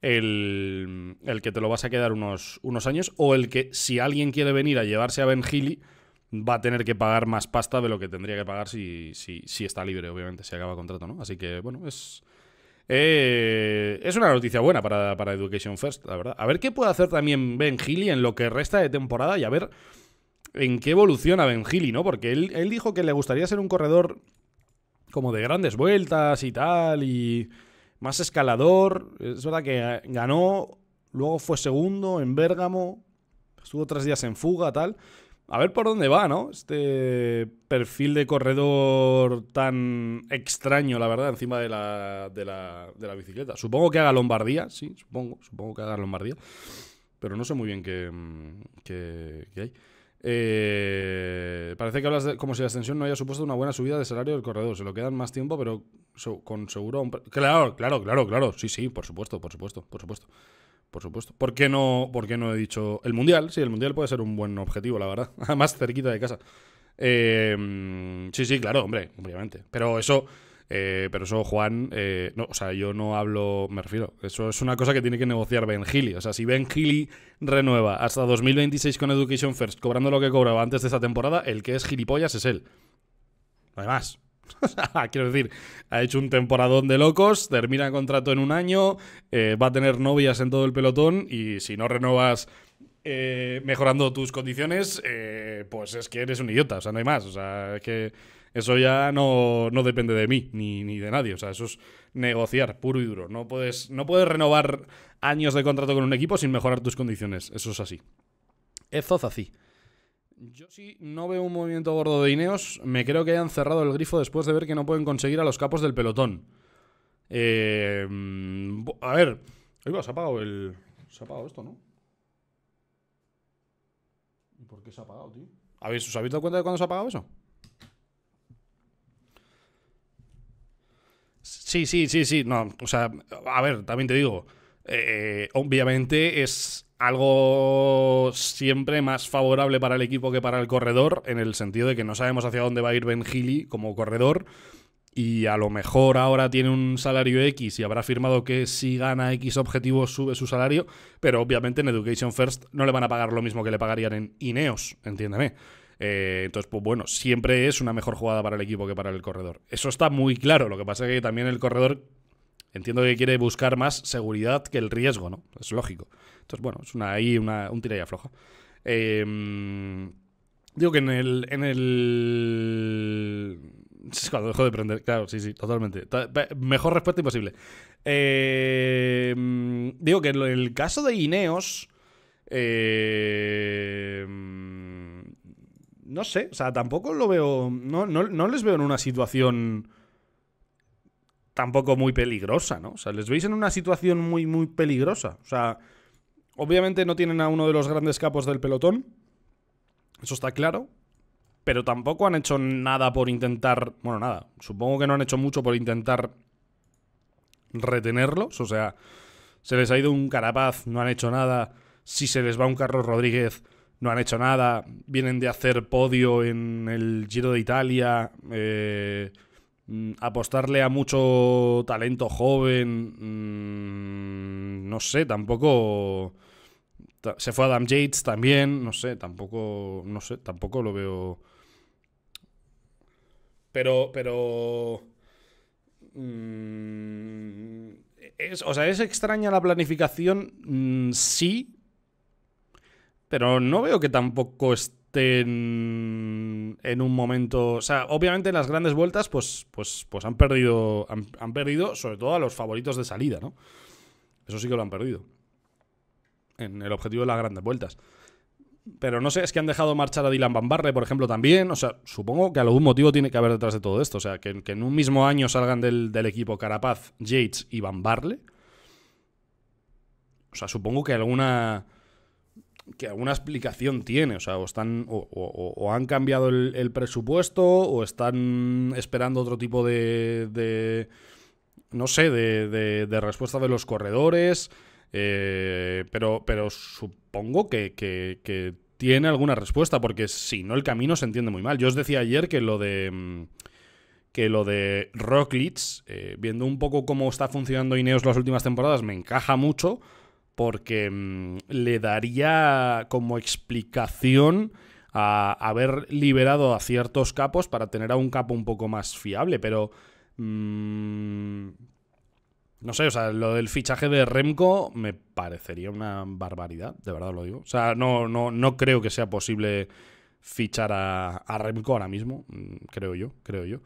El, que te lo vas a quedar unos, años o el que si alguien quiere venir a llevarse a Ben va a tener que pagar más pasta de lo que tendría que pagar si, si está libre, obviamente, si acaba contrato, ¿no? Así que, bueno, es... Eh, es una noticia buena para, Education First, la verdad. A ver qué puede hacer también Ben Healy en lo que resta de temporada y a ver en qué evoluciona Ben Healy, ¿no? Porque él, dijo que le gustaría ser un corredor como de grandes vueltas y tal, y más escalador. Es verdad que eh, ganó, luego fue segundo en Bérgamo, estuvo tres días en fuga, tal. A ver por dónde va, ¿no? Este perfil de corredor tan extraño, la verdad, encima de la, de la, bicicleta. Supongo que haga Lombardía, sí, supongo, supongo que haga Lombardía. Pero no sé muy bien qué, hay. Eh, parece que hablas de, como si la extensión no haya supuesto una buena subida de salario del corredor. Se lo quedan más tiempo, pero con seguro. claro, claro, claro, claro. Sí, sí, por supuesto, por supuesto, por supuesto por supuesto. ¿Por qué, no, ¿Por no he dicho el Mundial? Sí, el Mundial puede ser un buen objetivo, la verdad. Más cerquita de casa. Eh, sí, sí, claro, hombre, obviamente. Pero eso, eh, pero eso Juan, eh, no, o sea, yo no hablo, me refiero. Eso es una cosa que tiene que negociar Ben Healy. O sea, si Ben Healy renueva hasta 2026 con Education First, cobrando lo que cobraba antes de esta temporada, el que es gilipollas es él. Además, Ah, quiero decir, ha hecho un temporadón de locos, termina el contrato en un año, eh, va a tener novias en todo el pelotón y si no renovas eh, mejorando tus condiciones, eh, pues es que eres un idiota, o sea, no hay más. O sea, es que eso ya no, depende de mí ni, de nadie. O sea, eso es negociar puro y duro. No puedes, no puedes renovar años de contrato con un equipo sin mejorar tus condiciones. Eso es así. Eso es así. Yo sí no veo un movimiento gordo de Ineos. Me creo que hayan cerrado el grifo después de ver que no pueden conseguir a los capos del pelotón. Eh, mm, a ver. se ha apagado el. Se esto, ¿no? ¿Y por qué se ha apagado, tío? ¿Os habéis dado cuenta de cuándo se ha apagado eso? Sí, sí, sí, sí. No, a ver, también te digo. Eh, obviamente es algo siempre más favorable para el equipo que para el corredor, en el sentido de que no sabemos hacia dónde va a ir Ben Healy como corredor. Y a lo mejor ahora tiene un salario X y habrá firmado que si gana X objetivos sube su salario, pero obviamente en Education First no le van a pagar lo mismo que le pagarían en Ineos, entiéndeme. Eh, entonces, pues bueno, siempre es una mejor jugada para el equipo que para el corredor. Eso está muy claro. Lo que pasa es que también el corredor entiendo que quiere buscar más seguridad que el riesgo, ¿no? Es lógico. Entonces, bueno, es una, ahí un tira y em, digo que en el. En el cuando dejo de prender, claro, sí, sí, totalmente. Mejor respuesta imposible. Em, digo que en el caso de Ineos. Em, no sé, o sea, tampoco lo veo. no, les veo en una situación tampoco muy peligrosa, ¿no? O sea, les veis en una situación muy, muy peligrosa. O sea, Obviamente no tienen a uno de los grandes capos del pelotón. Eso está claro. Pero tampoco han hecho nada por intentar. Bueno, nada. Supongo que no han hecho mucho por intentar retenerlos. O sea, se les ha ido un carapaz, no han hecho nada. Si se les va un Carlos Rodríguez, no han hecho nada. Vienen de hacer podio en el Giro de Italia. Eh, apostarle a mucho talento joven. Mm, no sé, tampoco. Se fue Adam Yates también, no sé, tampoco, no sé, tampoco lo veo. Pero, pero. Mm, es, o sea, es extraña la planificación, mm, sí. Pero no veo que tampoco estén en un momento. O sea, obviamente en las grandes vueltas, pues, pues, pues han perdido. han perdido, sobre todo a los favoritos de salida, ¿no? Eso sí que lo han perdido en el objetivo de las grandes vueltas. Pero no sé, es que han dejado marchar a Dylan Van por ejemplo, también. O sea, supongo que algún motivo tiene que haber detrás de todo esto. O sea, que, en un mismo año salgan del, equipo Carapaz, Yates y Van O sea, supongo que alguna. que alguna explicación tiene. O sea, o están. o, han cambiado el, presupuesto. O están esperando otro tipo de. no sé, de, de respuesta de los corredores eh, pero, pero supongo que, tiene alguna respuesta, porque si no, el camino se entiende muy mal. Yo os decía ayer que lo de. Mm, que lo de Rocklitz, eh, viendo un poco cómo está funcionando Ineos las últimas temporadas, me encaja mucho porque mm, le daría como explicación a haber liberado a ciertos capos para tener a un capo un poco más fiable, pero mm, no sé, o sea, lo del fichaje de Remco me parecería una barbaridad, de verdad lo digo. O sea, no, no, no creo que sea posible fichar a, Remco ahora mismo, mm, creo yo, creo yo.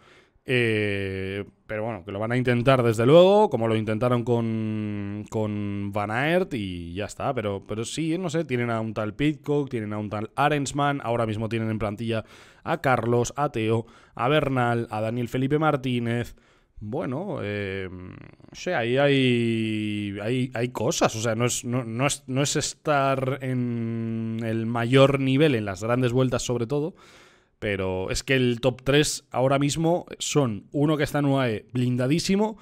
Eh, pero bueno, que lo van a intentar desde luego, como lo intentaron con, con Van Aert y ya está. Pero, pero sí, no sé, tienen a un tal Pitcock, tienen a un tal Arensman, ahora mismo tienen en plantilla a Carlos, a Teo, a Bernal, a Daniel Felipe Martínez, bueno, eh, ahí hay, cosas. O sea, no es, no, es, no es estar en el mayor nivel, en las grandes vueltas sobre todo. Pero es que el top 3 ahora mismo son uno que está en UAE blindadísimo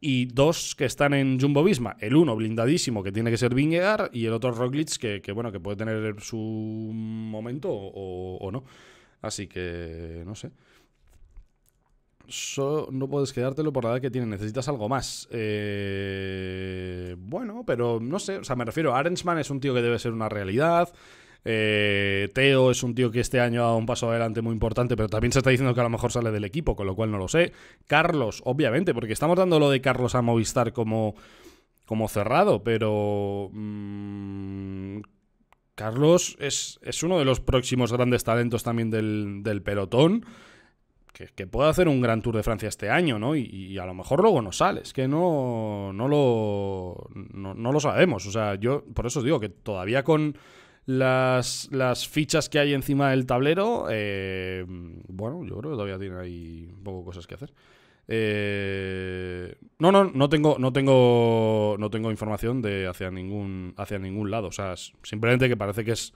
y dos que están en Jumbo Visma. El uno blindadísimo, que tiene que ser Vingegaard, y el otro Roglic, que, bueno, que puede tener su momento o no. Así que, no sé no puedes quedártelo por la edad que tiene, necesitas algo más. Eh, bueno, pero no sé, o sea, me refiero, Arensman es un tío que debe ser una realidad. Eh, Teo es un tío que este año ha dado un paso adelante muy importante, pero también se está diciendo que a lo mejor sale del equipo, con lo cual no lo sé. Carlos, obviamente, porque estamos dando lo de Carlos a Movistar como, como cerrado, pero... Mm, Carlos es, uno de los próximos grandes talentos también del, del pelotón que, pueda hacer un gran tour de Francia este año, ¿no? Y, a lo mejor luego no sale, es que no, no, lo, no, lo sabemos. O sea, yo por eso os digo que todavía con las, fichas que hay encima del tablero, eh, bueno, yo creo que todavía tiene ahí un poco cosas que hacer. Eh, no, no, no tengo, no tengo, no tengo información de hacia ningún, hacia ningún lado. O sea, simplemente que parece que es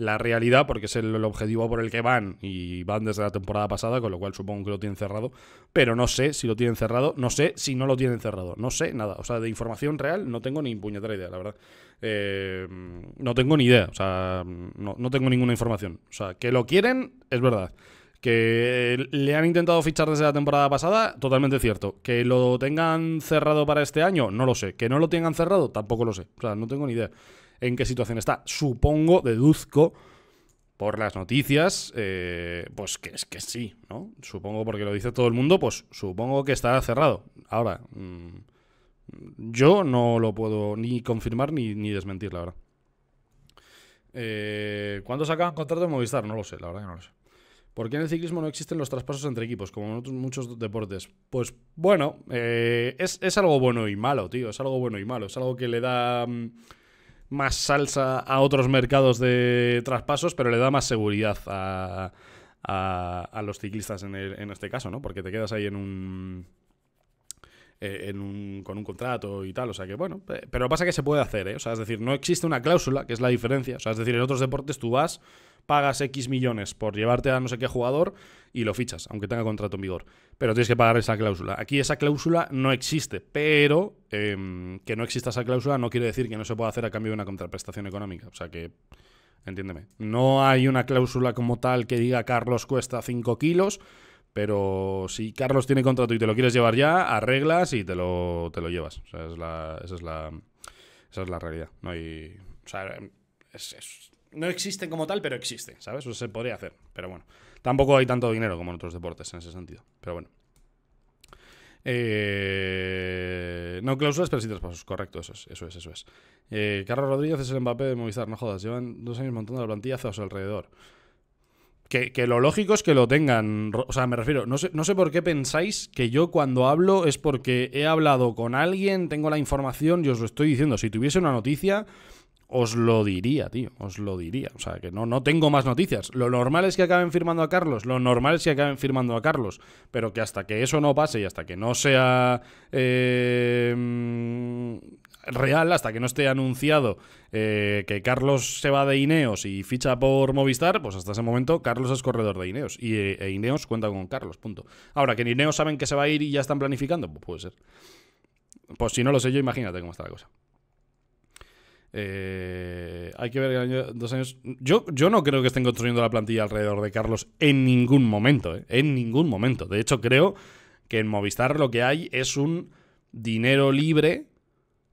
la realidad, porque es el, objetivo por el que van y van desde la temporada pasada, con lo cual supongo que lo tienen cerrado, pero no sé si lo tienen cerrado, no sé si no lo tienen cerrado, no sé nada, o sea, de información real no tengo ni puñetera idea, la verdad. Eh, no tengo ni idea, o sea, no tengo ninguna información, o sea, que lo quieren es verdad. Que le han intentado fichar desde la temporada pasada, totalmente cierto. Que lo tengan cerrado para este año, no lo sé. Que no lo tengan cerrado, tampoco lo sé. O sea, no tengo ni idea en qué situación está. Supongo, deduzco por las noticias, eh, pues que es que sí, ¿no? Supongo, porque lo dice todo el mundo, pues supongo que está cerrado. Ahora, mm, yo no lo puedo ni confirmar ni, desmentir, la verdad. Eh, ¿Cuándo se contrato de Movistar? No lo sé, la verdad que no lo sé. ¿Por qué en el ciclismo no existen los traspasos entre equipos, como en otros muchos deportes? Pues bueno, eh, es, algo bueno y malo, tío. Es algo bueno y malo. Es algo que le da... Mm, más salsa a otros mercados de traspasos, pero le da más seguridad a, los ciclistas en, en este caso, ¿no? Porque te quedas ahí en un eh, en un, con un contrato y tal. O sea que, bueno, pero pasa que se puede hacer, ¿eh? O sea, es decir, no existe una cláusula, que es la diferencia. O sea, es decir, en otros deportes tú vas, pagas X millones por llevarte a no sé qué jugador y lo fichas, aunque tenga contrato en vigor. Pero tienes que pagar esa cláusula. Aquí esa cláusula no existe, pero em, que no exista esa cláusula no quiere decir que no se pueda hacer a cambio de una contraprestación económica. O sea que... Entiéndeme. No hay una cláusula como tal que diga Carlos cuesta 5 kilos pero si Carlos tiene contrato y te lo quieres llevar ya, arreglas y te lo, te lo llevas. O es la, esa, es la, realidad. No hay. no existen como tal, pero existe, ¿sabes? O se podría hacer. Pero bueno, tampoco hay tanto dinero como en otros deportes en ese sentido. Pero bueno. Eh, no cláusulas, pero sí tres pasos Correcto, eso es, eso es, eh, Carlos Rodríguez es el Mbappé de Movistar, no jodas. Llevan dos años montando la plantilla a su alrededor. Que, lo lógico es que lo tengan. O sea, me refiero, no sé, no sé por qué pensáis que yo cuando hablo es porque he hablado con alguien, tengo la información y os lo estoy diciendo. Si tuviese una noticia, os lo diría, tío, os lo diría. O sea, que no, no tengo más noticias. Lo normal es que acaben firmando a Carlos, lo normal es que acaben firmando a Carlos, pero que hasta que eso no pase y hasta que no sea... Eh, real hasta que no esté anunciado eh, que Carlos se va de Ineos y ficha por Movistar, pues hasta ese momento Carlos es corredor de Ineos y eh, e Ineos cuenta con Carlos, punto. Ahora, que en Ineos saben que se va a ir y ya están planificando, pues puede ser. Pues si no lo sé yo, imagínate cómo está la cosa. Eh, hay que ver año, dos años. Yo, yo no creo que estén construyendo la plantilla alrededor de Carlos en ningún momento, en ningún momento. De hecho, creo que en Movistar lo que hay es un dinero libre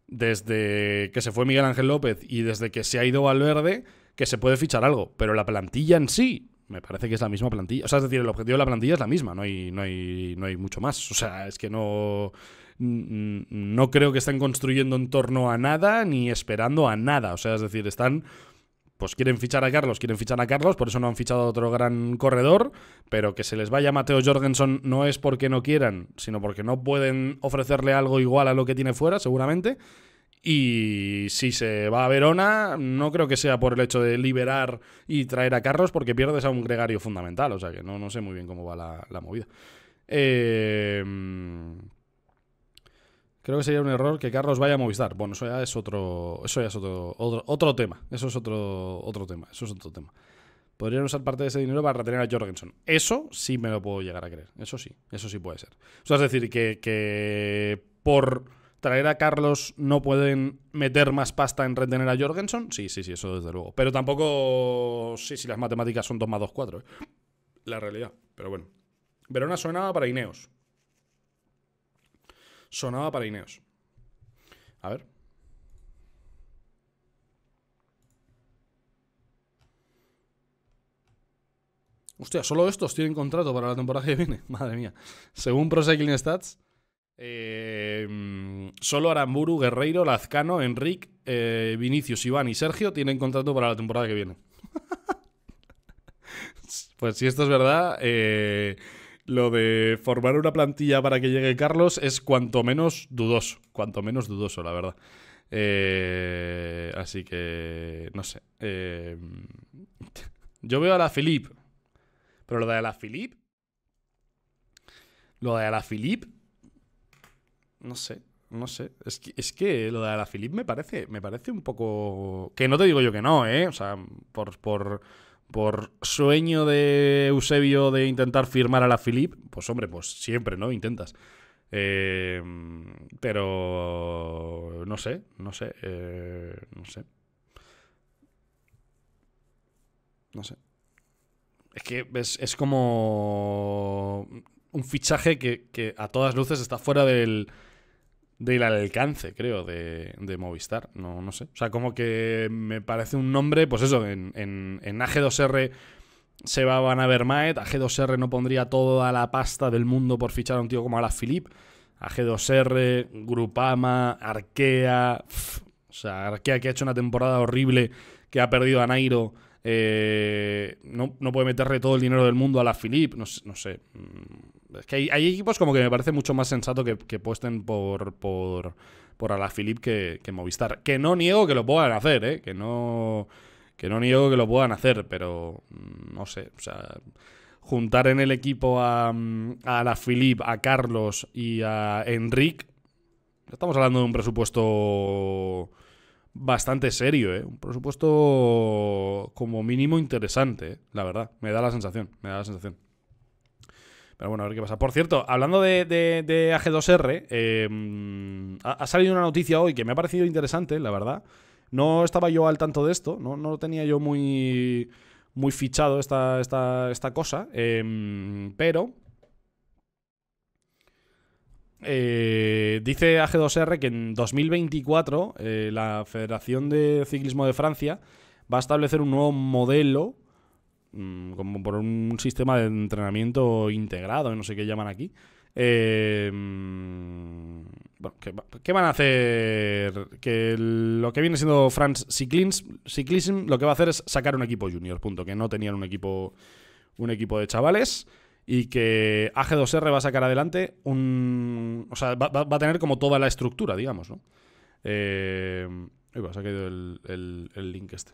desde que se fue Miguel Ángel López y desde que se ha ido Valverde, que se puede fichar algo. Pero la plantilla en sí, me parece que es la misma plantilla. O sea, es decir, el objetivo de la plantilla es la misma, no hay, no hay, no hay mucho más. O sea, es que no. No creo que estén construyendo en torno a nada ni esperando a nada. O sea, es decir, están pues quieren fichar a Carlos, quieren fichar a Carlos, por eso no han fichado a otro gran corredor, pero que se les vaya Mateo Jorgensen no es porque no quieran, sino porque no pueden ofrecerle algo igual a lo que tiene fuera, seguramente. Y si se va a Verona, no creo que sea por el hecho de liberar y traer a Carlos, porque pierdes a un gregario fundamental, o sea que no, no sé muy bien cómo va la, la movida. Eh Creo que sería un error que Carlos vaya a Movistar. Bueno, eso ya es otro. Eso ya es otro, otro, tema. Eso es otro, otro tema. Eso es otro tema. Podrían usar parte de ese dinero para retener a Jorgensen. Eso sí me lo puedo llegar a creer. Eso sí, eso sí puede ser. O sea, es decir, que, por traer a Carlos no pueden meter más pasta en retener a Jorgensen. Sí, sí, sí, eso desde luego. Pero tampoco. Sí, sí, las matemáticas son 2 más 2, 4. ¿eh? La realidad. Pero bueno. Verona suena para Ineos sonaba para Ineos. A ver. Hostia, solo estos tienen contrato para la temporada que viene. Madre mía. Según Pro Stats, eh, solo Aramburu, Guerreiro, Lazcano, Enrique, eh, Vinicius, Iván y Sergio tienen contrato para la temporada que viene. pues si esto es verdad, eh, lo de formar una plantilla para que llegue Carlos es cuanto menos dudoso, cuanto menos dudoso, la verdad. Eh, así que, no sé. Eh, yo veo a la Filip. pero lo de la Filip? lo de la Filip? no sé, no sé. Es que, es que lo de la Filip me parece, me parece un poco... Que no te digo yo que no, ¿eh? O sea, por por sueño de Eusebio de intentar firmar a la Philip, pues hombre, pues siempre, ¿no? Intentas. Eh, pero no sé, no sé, eh, no sé. No sé. Es que es, es como un fichaje que a todas luces está fuera del, del alcance, creo, de, de, Movistar. No, no sé. O sea, como que me parece un nombre, pues eso, en, en, AG2R se va Van Avermaet, AG2R no pondría toda la pasta del mundo por fichar a un tío como Philip AG2R, Grupama, Arkea. o sea, Arkea que ha hecho una temporada horrible, que ha perdido a Nairo. Eh, no, puede meterle todo el dinero del mundo a la Philip, no, no, sé. Mm, que hay, equipos como que me parece mucho más sensato que, que puesten por, por, por Alaphilippe que, que Movistar. Que no niego que lo puedan hacer, ¿eh? Que no, no niego que lo puedan hacer, pero mm, no sé, o sea juntar en el equipo a, mm, a la Philippe, a Carlos y a Enric, estamos hablando de un presupuesto bastante serio, ¿eh? un presupuesto como mínimo interesante, la verdad, me da la sensación, me da la sensación. Pero bueno, a ver qué pasa. Por cierto, hablando de, AG2R, em, ha, salido una noticia hoy que me ha parecido interesante, la verdad. No estaba yo al tanto de esto, no, tenía yo muy, muy fichado esta, esta, cosa, em, pero... Eh, dice AG2R que en 2024 eh, la Federación de Ciclismo de Francia va a establecer un nuevo modelo Mm, como por un sistema de entrenamiento integrado, no sé qué llaman aquí. Eh, mm, bueno, ¿qué, van a hacer? Que lo que viene siendo France Cyclism, lo que va a hacer es sacar un equipo junior, punto, que no tenían un equipo, un equipo de chavales. Y que AG2R va a sacar adelante un. O sea, va, a tener como toda la estructura, digamos, ¿no? Eh, se pues ha caído el, el link este.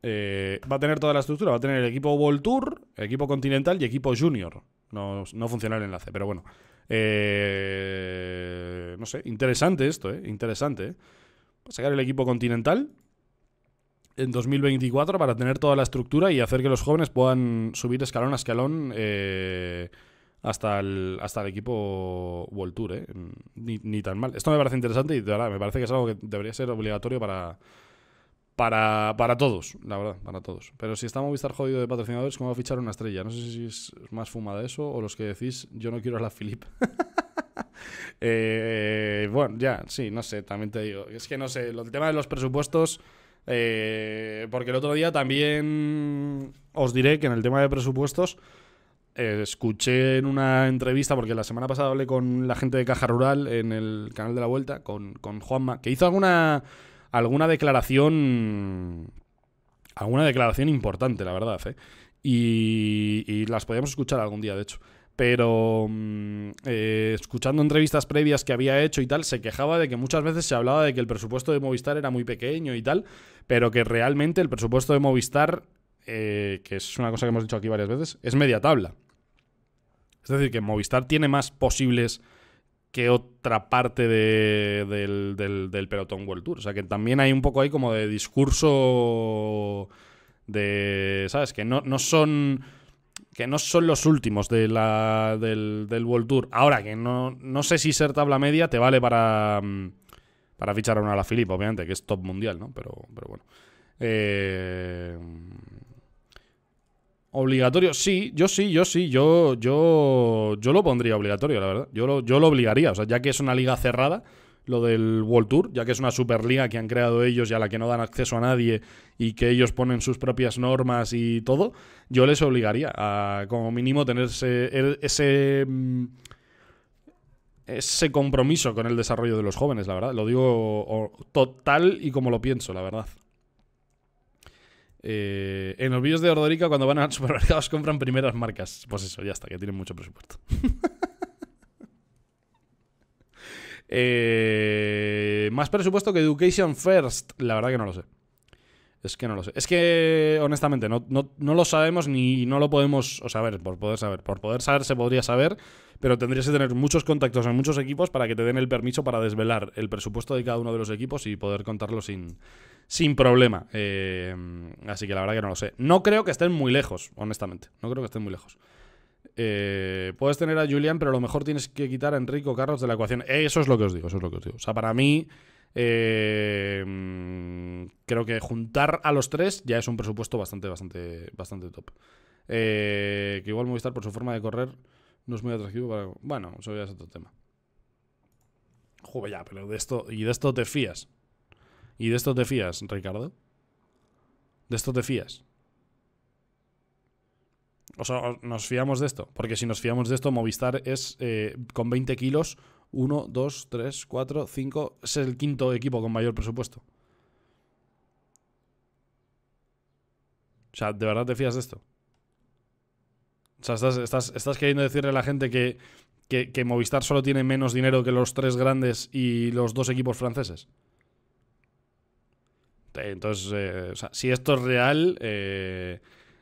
Eh, va a tener toda la estructura. Va a tener el equipo Voltour, Tour, equipo continental y equipo junior. No, funciona el enlace, pero bueno. Eh, no sé, interesante esto, ¿eh? Interesante. Eh. Va a sacar el equipo continental en 2024 para tener toda la estructura y hacer que los jóvenes puedan subir escalón a escalón hasta, el, hasta el equipo Voltour, ¿eh? Ni, ni, tan mal. Esto me parece interesante y de verdad, me parece que es algo que debería ser obligatorio para para, para todos, la verdad, para todos. Pero si está Movistar jodido de patrocinadores, ¿cómo va a fichar una estrella? No sé si es más fumada eso o los que decís, yo no quiero a la Philip. Eh, bueno, ya, sí, no sé, también te digo. Es que no sé, el tema de los presupuestos. Eh, porque el otro día también os diré que en el tema de presupuestos eh, escuché en una entrevista, porque la semana pasada hablé con la gente de Caja Rural en el canal de la Vuelta, con, con Juanma, que hizo alguna alguna declaración. Alguna declaración importante, la verdad, ¿eh? Y, las podíamos escuchar algún día, de hecho pero mm, eh, escuchando entrevistas previas que había hecho y tal, se quejaba de que muchas veces se hablaba de que el presupuesto de Movistar era muy pequeño y tal, pero que realmente el presupuesto de Movistar, eh, que es una cosa que hemos dicho aquí varias veces, es media tabla. Es decir, que Movistar tiene más posibles que otra parte del, pelotón World Tour. O sea, que también hay un poco ahí como de discurso de, ¿sabes? Que no, son que no son los últimos de la, del, del, World Tour. Ahora, que no, sé si ser tabla media te vale para, mm, para fichar a una la Filip, obviamente, que es top mundial, ¿no? Pero, pero bueno. Eh, Obligatorio, sí, yo sí, yo sí, yo, yo, yo lo pondría obligatorio, la verdad. Yo lo, yo lo obligaría, o sea, ya que es una liga cerrada, lo del World Tour, ya que es una superliga que han creado ellos y a la que no dan acceso a nadie y que ellos ponen sus propias normas y todo, yo les obligaría a como mínimo tener ese, ese, mm, ese compromiso con el desarrollo de los jóvenes, la verdad. Lo digo total y como lo pienso, la verdad. Eh, en los vídeos de Ordórica cuando van al supermercado, compran primeras marcas. Pues eso, ya está, que tienen mucho presupuesto. Eh, más presupuesto que Education First. La verdad que no lo sé. Es que no lo sé. Es que, honestamente, no, lo sabemos ni no lo podemos o saber, por poder saber. Por poder saber se podría saber, pero tendrías que tener muchos contactos en muchos equipos para que te den el permiso para desvelar el presupuesto de cada uno de los equipos y poder contarlo sin, sin problema. Eh, así que la verdad que no lo sé. No creo que estén muy lejos, honestamente. No creo que estén muy lejos. Eh, puedes tener a Julián, pero a lo mejor tienes que quitar a Enrico Carlos de la ecuación. Eh, eso es lo que os digo, eso es lo que os digo. O sea, para mí... Eh, creo que juntar a los tres ya es un presupuesto bastante, bastante, bastante top. Eh, que igual Movistar por su forma de correr no es muy atractivo para... Bueno, eso ya es otro tema. Joder, ya, pero de esto... ¿Y de esto te fías? ¿Y de esto te fías, Ricardo? ¿De esto te fías? O sea, ¿nos fiamos de esto? Porque si nos fiamos de esto, Movistar es eh, con 20 kilos 1, 2, 3, 4, 5. Es el quinto equipo con mayor presupuesto. O sea, ¿de verdad te fías de esto? O sea, estás, estás, queriendo decirle a la gente que, Movistar solo tiene menos dinero que los tres grandes y los dos equipos franceses. Eh, entonces, eh, o sea, si esto es real, eh,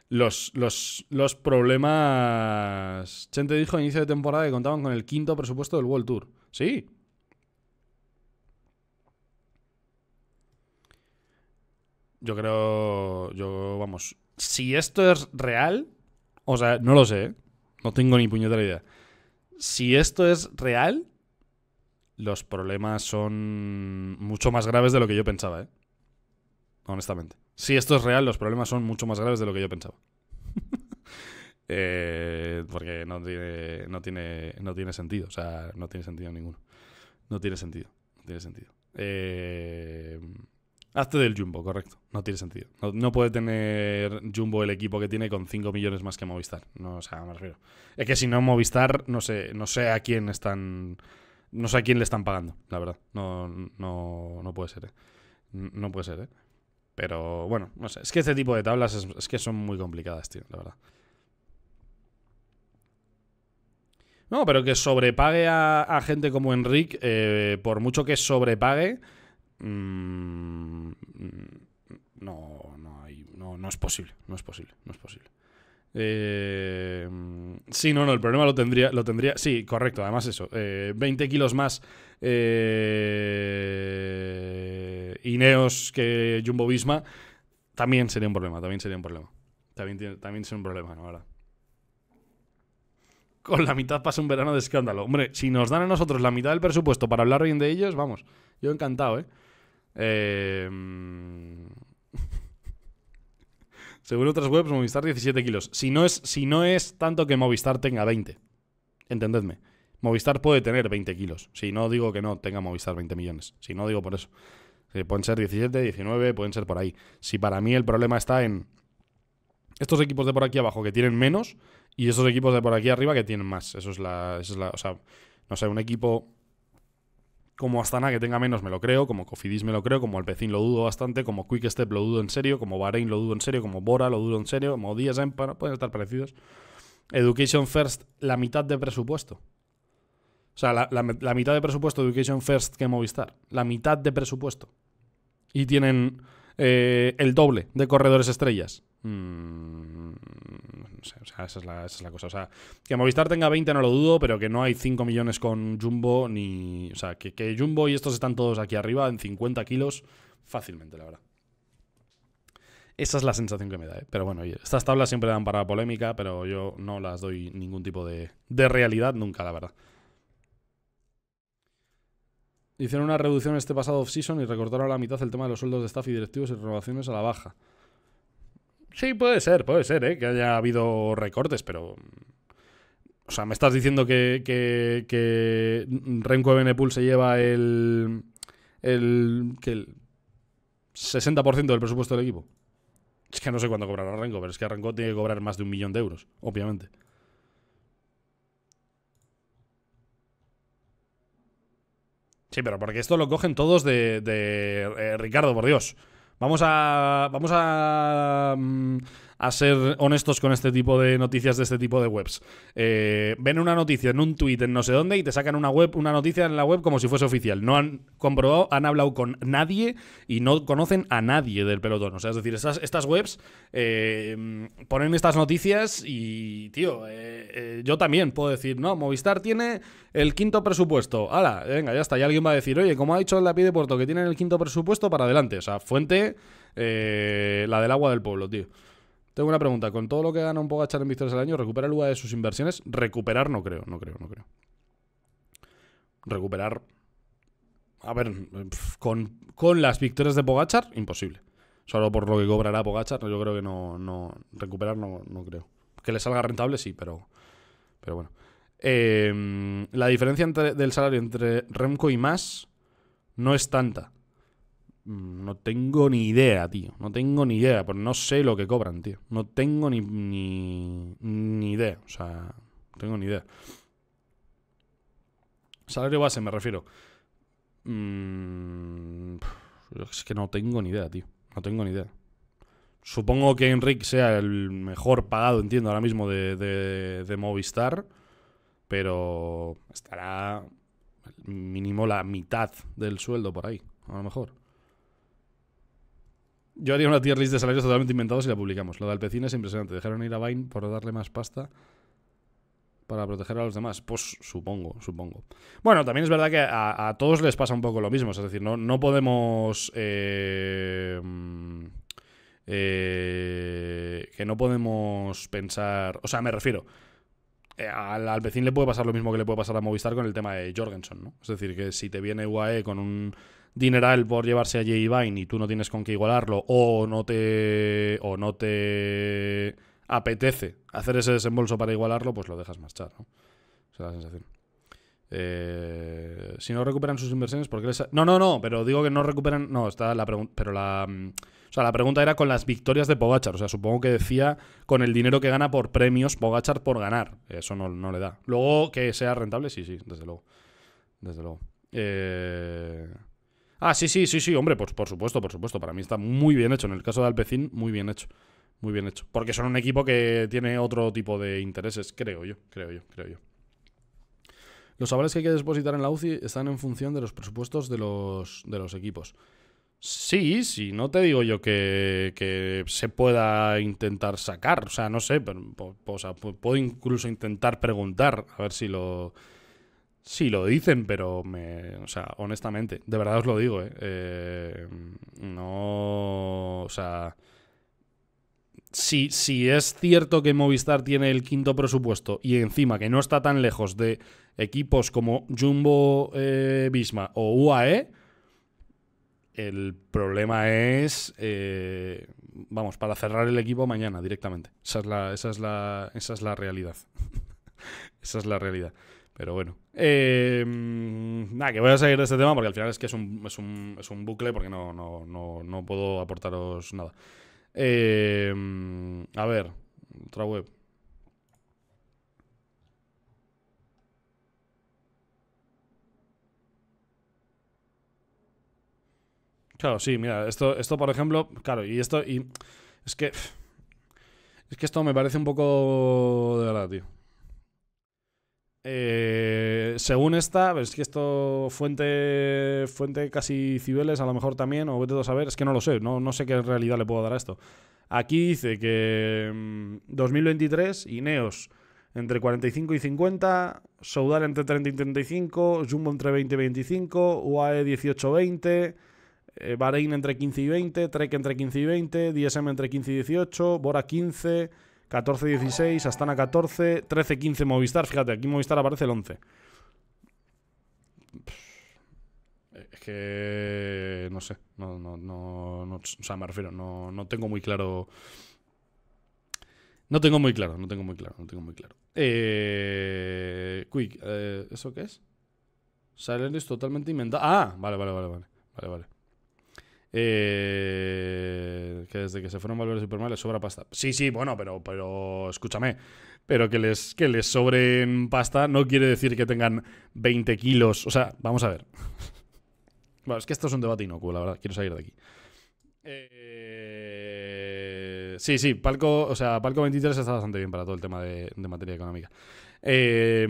los, los, los problemas. Chente dijo a inicio de temporada que contaban con el quinto presupuesto del World Tour. Sí. Yo creo. Yo, vamos. Si esto es real. O sea, no lo sé. ¿eh? No tengo ni puñetera idea. Si esto es real. Los problemas son mucho más graves de lo que yo pensaba, ¿eh? Honestamente. Si esto es real, los problemas son mucho más graves de lo que yo pensaba. Eh, porque no tiene, no, tiene, no tiene sentido. O sea, no tiene sentido ninguno. No tiene sentido. tiene sentido. Eh, hazte del Jumbo, correcto. No tiene sentido. No, puede tener Jumbo el equipo que tiene con 5 millones más que Movistar. No, o sea, me refiero. Es que si no Movistar, no sé, no sé a quién están. No sé a quién le están pagando, la verdad. No, no, no puede ser, ¿eh? No puede ser, ¿eh? Pero bueno, no sé. Es que este tipo de tablas es, que son muy complicadas, tío, la verdad. No, pero que sobrepague a, gente como Enric, eh, por mucho que sobrepague, mm, mm, no, no, hay, no, no es posible, no es posible, no es posible. Eh, sí, no, no, el problema lo tendría, lo tendría. Sí, correcto, además eso. 20 eh, kilos más eh, Ineos que Jumbo Visma también sería un problema, también sería un problema. También, también sería un problema, ¿no? Ahora. Con la mitad pasa un verano de escándalo. Hombre, si nos dan a nosotros la mitad del presupuesto para hablar bien de ellos, vamos. Yo encantado, ¿eh? Eh. Según otras webs, Movistar 17 kilos. Si no es, si no es tanto que Movistar tenga 20. Entendedme. Movistar puede tener 20 kilos. Si no digo que no tenga Movistar 20 millones. Si no digo por eso. Eh, pueden ser 17, 19, pueden ser por ahí. Si para mí el problema está en estos equipos de por aquí abajo que tienen menos y esos equipos de por aquí arriba que tienen más. Eso es la. Eso es la o sea, no sé, un equipo como Astana, que tenga menos, me lo creo. Como Cofidis, me lo creo. Como Alpecin, lo dudo bastante. Como Quick Step, lo dudo en serio. Como Bahrein, lo dudo en serio. Como Bora, lo dudo en serio. Como Díaz Empara, pueden estar parecidos. Education First, la mitad de presupuesto. O sea, la, mitad de presupuesto de Education First que Movistar. La mitad de presupuesto. Y tienen eh, el doble de corredores estrellas. Mmm o sea, esa es, la, cosa. O sea, que Movistar tenga 20 no lo dudo, pero que no hay 5 millones con Jumbo ni. O sea, que, Jumbo y estos están todos aquí arriba en 50 kilos fácilmente, la verdad. Esa es la sensación que me da, ¿eh? Pero bueno, estas tablas siempre dan para polémica, pero yo no las doy ningún tipo de, de realidad nunca, la verdad. Hicieron una reducción este pasado off-season y recortaron a la mitad el tema de los sueldos de staff y directivos y renovaciones a la baja. Sí, puede ser, puede ser, ¿eh? que haya habido recortes, pero... O sea, me estás diciendo que, que, que Renko se lleva el, el, que el 60% del presupuesto del equipo. Es que no sé cuándo cobrará Renko, pero es que Renko tiene que cobrar más de un millón de euros, obviamente. Sí, pero porque esto lo cogen todos de, de eh, Ricardo, por Dios. Vamos a. Vamos a. Mm, a ser honestos con este tipo de noticias de este tipo de webs. Eh, ven una noticia en un tweet en no sé dónde y te sacan una web, una noticia en la web como si fuese oficial. No han comprobado, han hablado con nadie y no conocen a nadie del pelotón. O sea, es decir, estas, webs eh, ponen estas noticias y, tío, eh, yo también puedo decir, no, Movistar tiene el quinto presupuesto. Hala, venga, ya está. Y alguien va a decir, oye, como ha dicho la de Puerto que tienen el quinto presupuesto, para adelante. O sea, fuente, la del agua del pueblo, tío. Tengo una pregunta. Con todo lo que gana un Pogachar en victorias al año, ¿recupera el lugar e de sus inversiones? Recuperar no creo, no creo, no creo. Recuperar. A ver, con, con las victorias de Pogachar, imposible. Solo por lo que cobrará Pogachar, yo creo que no. no recuperar no, creo. Que le salga rentable, sí, pero. Pero bueno. Eh, la diferencia del salario entre Remco y más no es tanta. Mm, no tengo ni idea, tío. No tengo ni idea. Pues no sé lo que cobran, tío. No tengo ni, ni, idea. O sea, no tengo ni idea. Salario base, me refiero. Mm, es que no tengo ni idea, tío. No tengo ni idea. Supongo que Enrique sea el mejor pagado, entiendo, ahora mismo de, de Movistar. Pero estará mínimo la mitad del sueldo por ahí, a lo mejor. Yo haría una tier list de salarios totalmente inventados y la publicamos. Lo de Alpecín es impresionante. Dejaron ir a Vine por darle más pasta para proteger a los demás. Pues supongo, supongo. Bueno, también es verdad que a, todos les pasa un poco lo mismo. Es decir, no, no podemos... Eh, mm, eh, que no podemos pensar... O sea, me refiero... Eh, al, al le puede pasar lo mismo que le puede pasar a Movistar con el tema de Jorgensen, ¿no? Es decir, que si te viene UAE con un dineral por llevarse a Jay Vine y tú no tienes con qué igualarlo o no te o no te apetece hacer ese desembolso para igualarlo, pues lo dejas marchar, ¿no? Esa es la sensación. Eh, si no recuperan sus inversiones, ¿por qué les No, no, no, pero digo que no recuperan. No, está la pregunta. Pero la. Mm, o sea, la pregunta era con las victorias de Pogachar. O sea, supongo que decía con el dinero que gana por premios Pogachar por ganar. Eso no, no le da. Luego, que sea rentable, sí, sí, desde luego. Desde luego. Eh. Ah, sí, sí, sí, sí, hombre, pues por supuesto, por supuesto. Para mí está muy bien hecho. En el caso de Alpecin, muy bien hecho. Muy bien hecho. Porque son un equipo que tiene otro tipo de intereses, creo yo, creo yo, creo yo. Los avales que hay que depositar en la UCI están en función de los presupuestos de los, de los equipos. Sí, sí, no te digo yo que, se pueda intentar sacar, o sea, no sé, pero, o puedo incluso intentar preguntar a ver si lo, Sí, lo dicen, pero me. O sea, honestamente, de verdad os lo digo, ¿eh? eh no. O sea. Si, es cierto que Movistar tiene el quinto presupuesto y encima que no está tan lejos de equipos como Jumbo Bisma eh, o UAE, el problema es. Eh, vamos, para cerrar el equipo mañana directamente. Esa es la, esa es la, esa es la realidad. esa es la realidad. Pero bueno. Em, nada, que voy a salir de este tema porque al final es que es un, bucle porque no, no, puedo aportaros nada. Em, a ver, otra web. Claro, sí, mira, esto, esto por ejemplo, claro, y esto, y es que, es que esto me parece un poco de verdad, tío. Eh, según esta, es que esto fuente fuente casi civiles, a lo mejor también, o vete a saber, es que no lo sé, no, no sé qué realidad le puedo dar a esto. Aquí dice que 2023, mm, Ineos entre 45 y 50, Soudal entre 30 y 35, Jumbo entre 20 y 25, UAE 18 20, eh, Bahrein entre 15 y 20, Trek entre 15 y 20, DSM entre 15 y 18, Bora 15... 14-16, Astana 14, 13-15 Movistar. Fíjate, aquí Movistar aparece el 11. Es que no sé, no, no, no, o sea, me refiero, no, tengo muy claro. No tengo muy claro, no tengo muy claro, no tengo muy claro. Eh, quick, eh, ¿eso qué es? es totalmente inventado... Ah, vale, vale, vale, vale, vale, vale. Eh, que desde que se fueron Valverde y Superman les sobra pasta. Sí, sí, bueno, pero, pero escúchame. Pero que les, que les sobren pasta no quiere decir que tengan 20 kilos. O sea, vamos a ver. bueno, es que esto es un debate inocuo, la verdad. Quiero salir de aquí. Eh, sí, sí, Palco, o sea, Palco 23 está bastante bien para todo el tema de, de materia económica. Eh,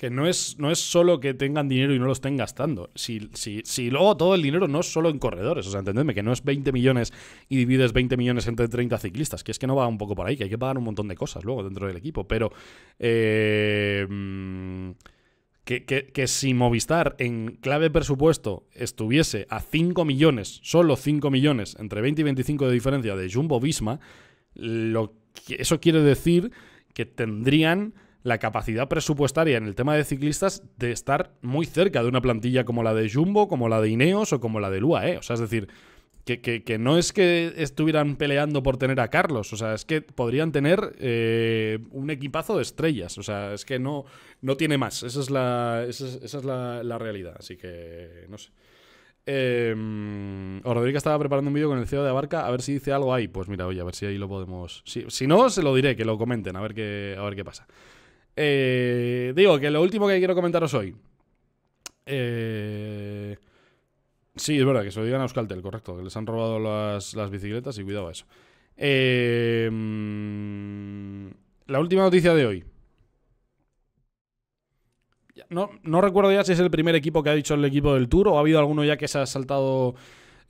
que no es, no es solo que tengan dinero y no lo estén gastando. Si, luego todo el dinero no es solo en corredores, o sea, entendedme que no es 20 millones y divides 20 millones entre 30 ciclistas, que es que no va un poco por ahí, que hay que pagar un montón de cosas luego dentro del equipo, pero... Eh, mm, que, si Movistar en clave presupuesto estuviese a 5 millones, solo 5 millones, entre 20 y 25 de diferencia de Jumbo Visma, lo eso quiere decir que tendrían la capacidad presupuestaria en el tema de ciclistas de estar muy cerca de una plantilla como la de Jumbo, como la de Ineos o como la de Lua, ¿eh? O sea, es decir, que, que, que no es que estuvieran peleando por tener a Carlos, o sea, es que podrían tener eh, un equipazo de estrellas. O sea, es que no, no tiene más. Esa es, la, esa es, la, realidad. Así que, no sé. Eh, estaba preparando un vídeo con el CEO de Abarca, a ver si dice algo ahí. Pues mira, oye, a ver si ahí lo podemos. Si, si no, se lo diré, que lo comenten, a ver qué, a ver qué pasa. Eh, digo que lo último que quiero comentaros hoy. Eh, sí, es verdad que se lo digan a Euskaltel, correcto. Que les han robado las, bicicletas y cuidado a eso. Eh, mm, la última noticia de hoy. No, no recuerdo ya si es el primer equipo que ha dicho el equipo del Tour o ha habido alguno ya que se ha saltado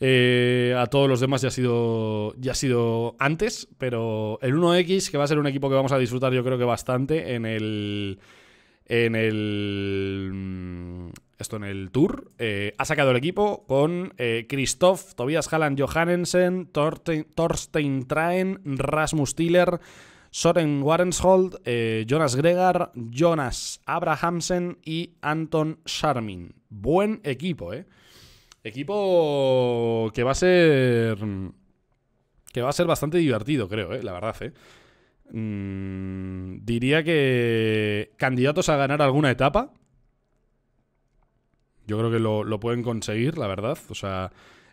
eh, a todos los demás ya ha, sido, ya ha sido antes, pero el 1X, que va a ser un equipo que vamos a disfrutar yo creo que bastante en el... En el... Mm, esto en el Tour. Eh, ha sacado el equipo con eh, Christoph, Tobias Halland Johannensen, Thorstein Traen, Rasmus Tiller, Soren Warenshold, Jonas Gregar, Jonas Abrahamsen y Anton Sharmin. Buen equipo, ¿eh? Equipo que va a ser. Que va a ser bastante divertido, creo, ¿eh? la verdad, eh. Mm, diría que. Candidatos a ganar alguna etapa. Yo creo que lo, pueden conseguir, la verdad. O sea.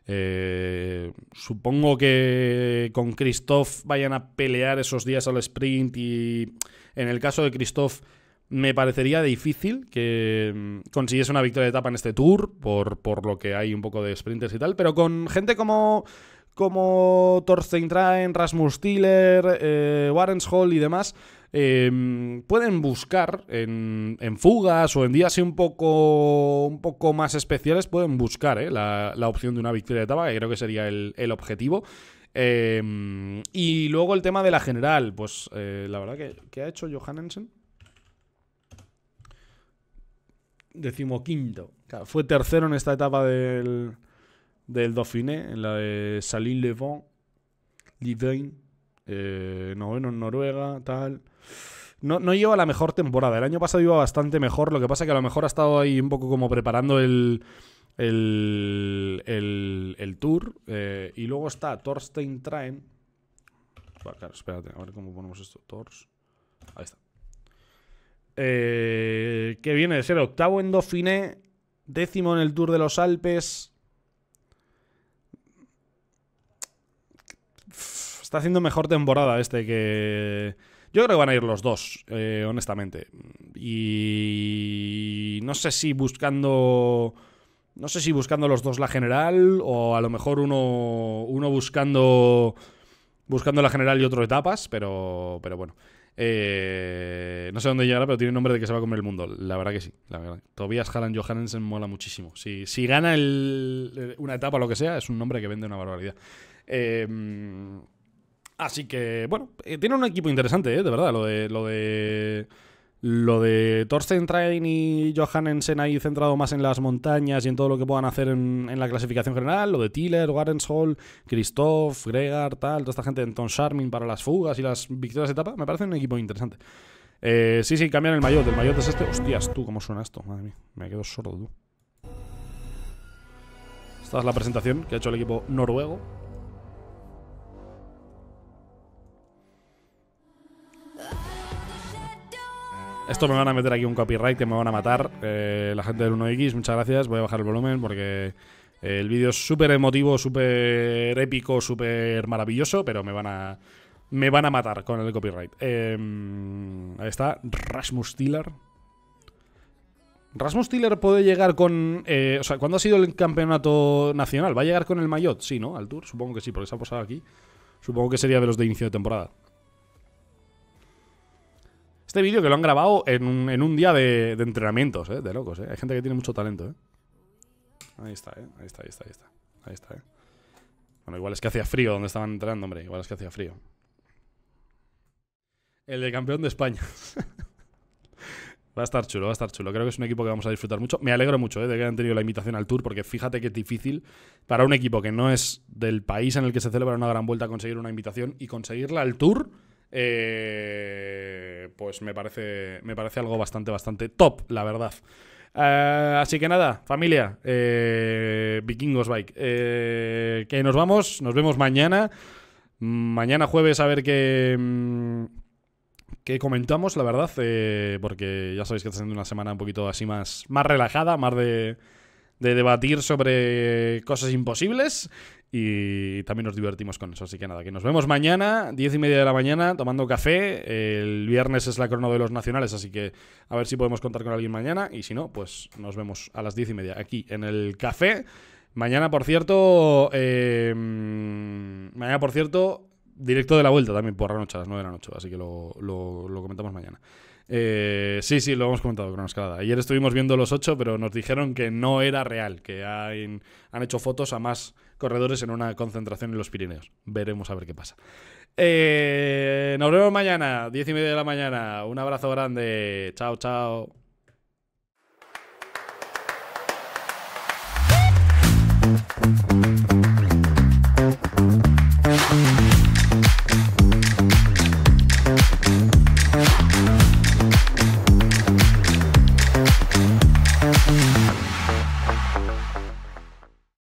Eh, supongo que con Christoph vayan a pelear esos días al sprint y en el caso de Christoph me parecería difícil que mm, consiguiese una victoria de etapa en este tour, por, por lo que hay un poco de sprinters y tal, pero con gente como como Thorstein Traen, Rasmus Tiller, eh, Warrens Hall y demás, eh, pueden buscar en, fugas o en días un poco, un poco más especiales, pueden buscar eh, la, opción de una victoria de etapa, que creo que sería el, objetivo. y luego el tema de la general, pues la verdad que, ¿qué ha hecho Johannensen? decimoquinto. fue tercero en esta etapa del, del Dauphiné, en la de Salin Levant, Livain, eh, noveno en Noruega, tal. No, lleva la mejor temporada. El año pasado iba bastante mejor. Lo que pasa es que a lo mejor ha estado ahí un poco como preparando el, el, tour. Eh, y luego está Thorstein Traen. espérate, a ver cómo ponemos esto. Thors. Ahí está. Eh, que viene de ser octavo en Dauphiné, décimo en el Tour de los Alpes. Está haciendo mejor temporada este que... Yo creo que van a ir los dos, eh, honestamente. Y no sé si buscando... No sé si buscando los dos la general o a lo mejor uno, uno buscando buscando la general y otro etapas, pero, pero bueno. Eh, no sé dónde llegará, pero tiene nombre de que se va a comer el mundo. La verdad que sí. La verdad. Tobias Haran Johansen mola muchísimo. Si, gana el, una etapa o lo que sea, es un nombre que vende una barbaridad. Em, así que, bueno, eh, tiene un equipo interesante, eh, de verdad, lo de. Lo de lo de Thorsten Train y Johannensen ahí centrado más en las montañas y en todo lo que puedan hacer en, la clasificación general, lo de Tiller, Hall, Christoph, Gregar, tal, toda esta gente En Ton Sharmin para las fugas y las victorias de etapa, me parece un equipo interesante. Eh, sí, sí, cambian el maillot, el maillot es este. Hostias, tú, cómo suena esto, madre mía, me quedo sordo, tú. Esta es la presentación que ha hecho el equipo noruego Esto me van a meter aquí un copyright que me van a matar. Eh, la gente del 1X, muchas gracias. Voy a bajar el volumen porque eh, el vídeo es súper emotivo, súper épico, súper maravilloso, pero me van a. Me van a matar con el copyright. Em, ahí está, Rasmus Tiller. Rasmus Tiller puede llegar con. Eh, o sea, ¿cuándo ha sido el campeonato nacional? ¿Va a llegar con el Mayotte? Sí, ¿no? Al Tour, supongo que sí, porque se ha pasado aquí. Supongo que sería de los de inicio de temporada. Este vídeo que lo han grabado en un, día de, entrenamientos, eh, De locos, eh. Hay gente que tiene mucho talento, eh. Ahí está, Ahí está, ahí está, Bueno, igual es que hacía frío donde estaban entrenando, hombre. Igual es que hacía frío. El de campeón de España. va a estar chulo, va a estar chulo. Creo que es un equipo que vamos a disfrutar mucho. Me alegro mucho de que hayan tenido la invitación al Tour, porque fíjate que es difícil para un equipo que no es del país en el que se celebra una gran vuelta conseguir una invitación y conseguirla al Tour eh, pues me parece, me parece algo bastante, bastante top, la verdad. Eh, así que nada, familia, eh, Vikingos Bike, que nos vamos, nos vemos mañana. Mm, mañana jueves a ver qué, mm, qué comentamos, la verdad, porque ya sabéis que está siendo una semana un poquito así más, más relajada, más de, de debatir sobre cosas imposibles y también nos divertimos con eso. Así que nada, que nos vemos mañana, Diez y media de la mañana, tomando café. El viernes es la crono de los nacionales, así que a ver si podemos contar con alguien mañana. Y si no, pues nos vemos a las 10 y media aquí en el café. Mañana, por cierto, em, mañana, por cierto, directo de la vuelta también por la noche, a las 9 de la noche, así que lo, comentamos mañana. Eh, sí, sí, lo hemos comentado con Escalada. Ayer estuvimos viendo los ocho pero nos dijeron que no era real, que han hecho fotos a más corredores en una concentración en los Pirineos. Veremos a ver qué pasa. Eh, nos vemos mañana, 10 y media de la mañana. Un abrazo grande. Chao, chao.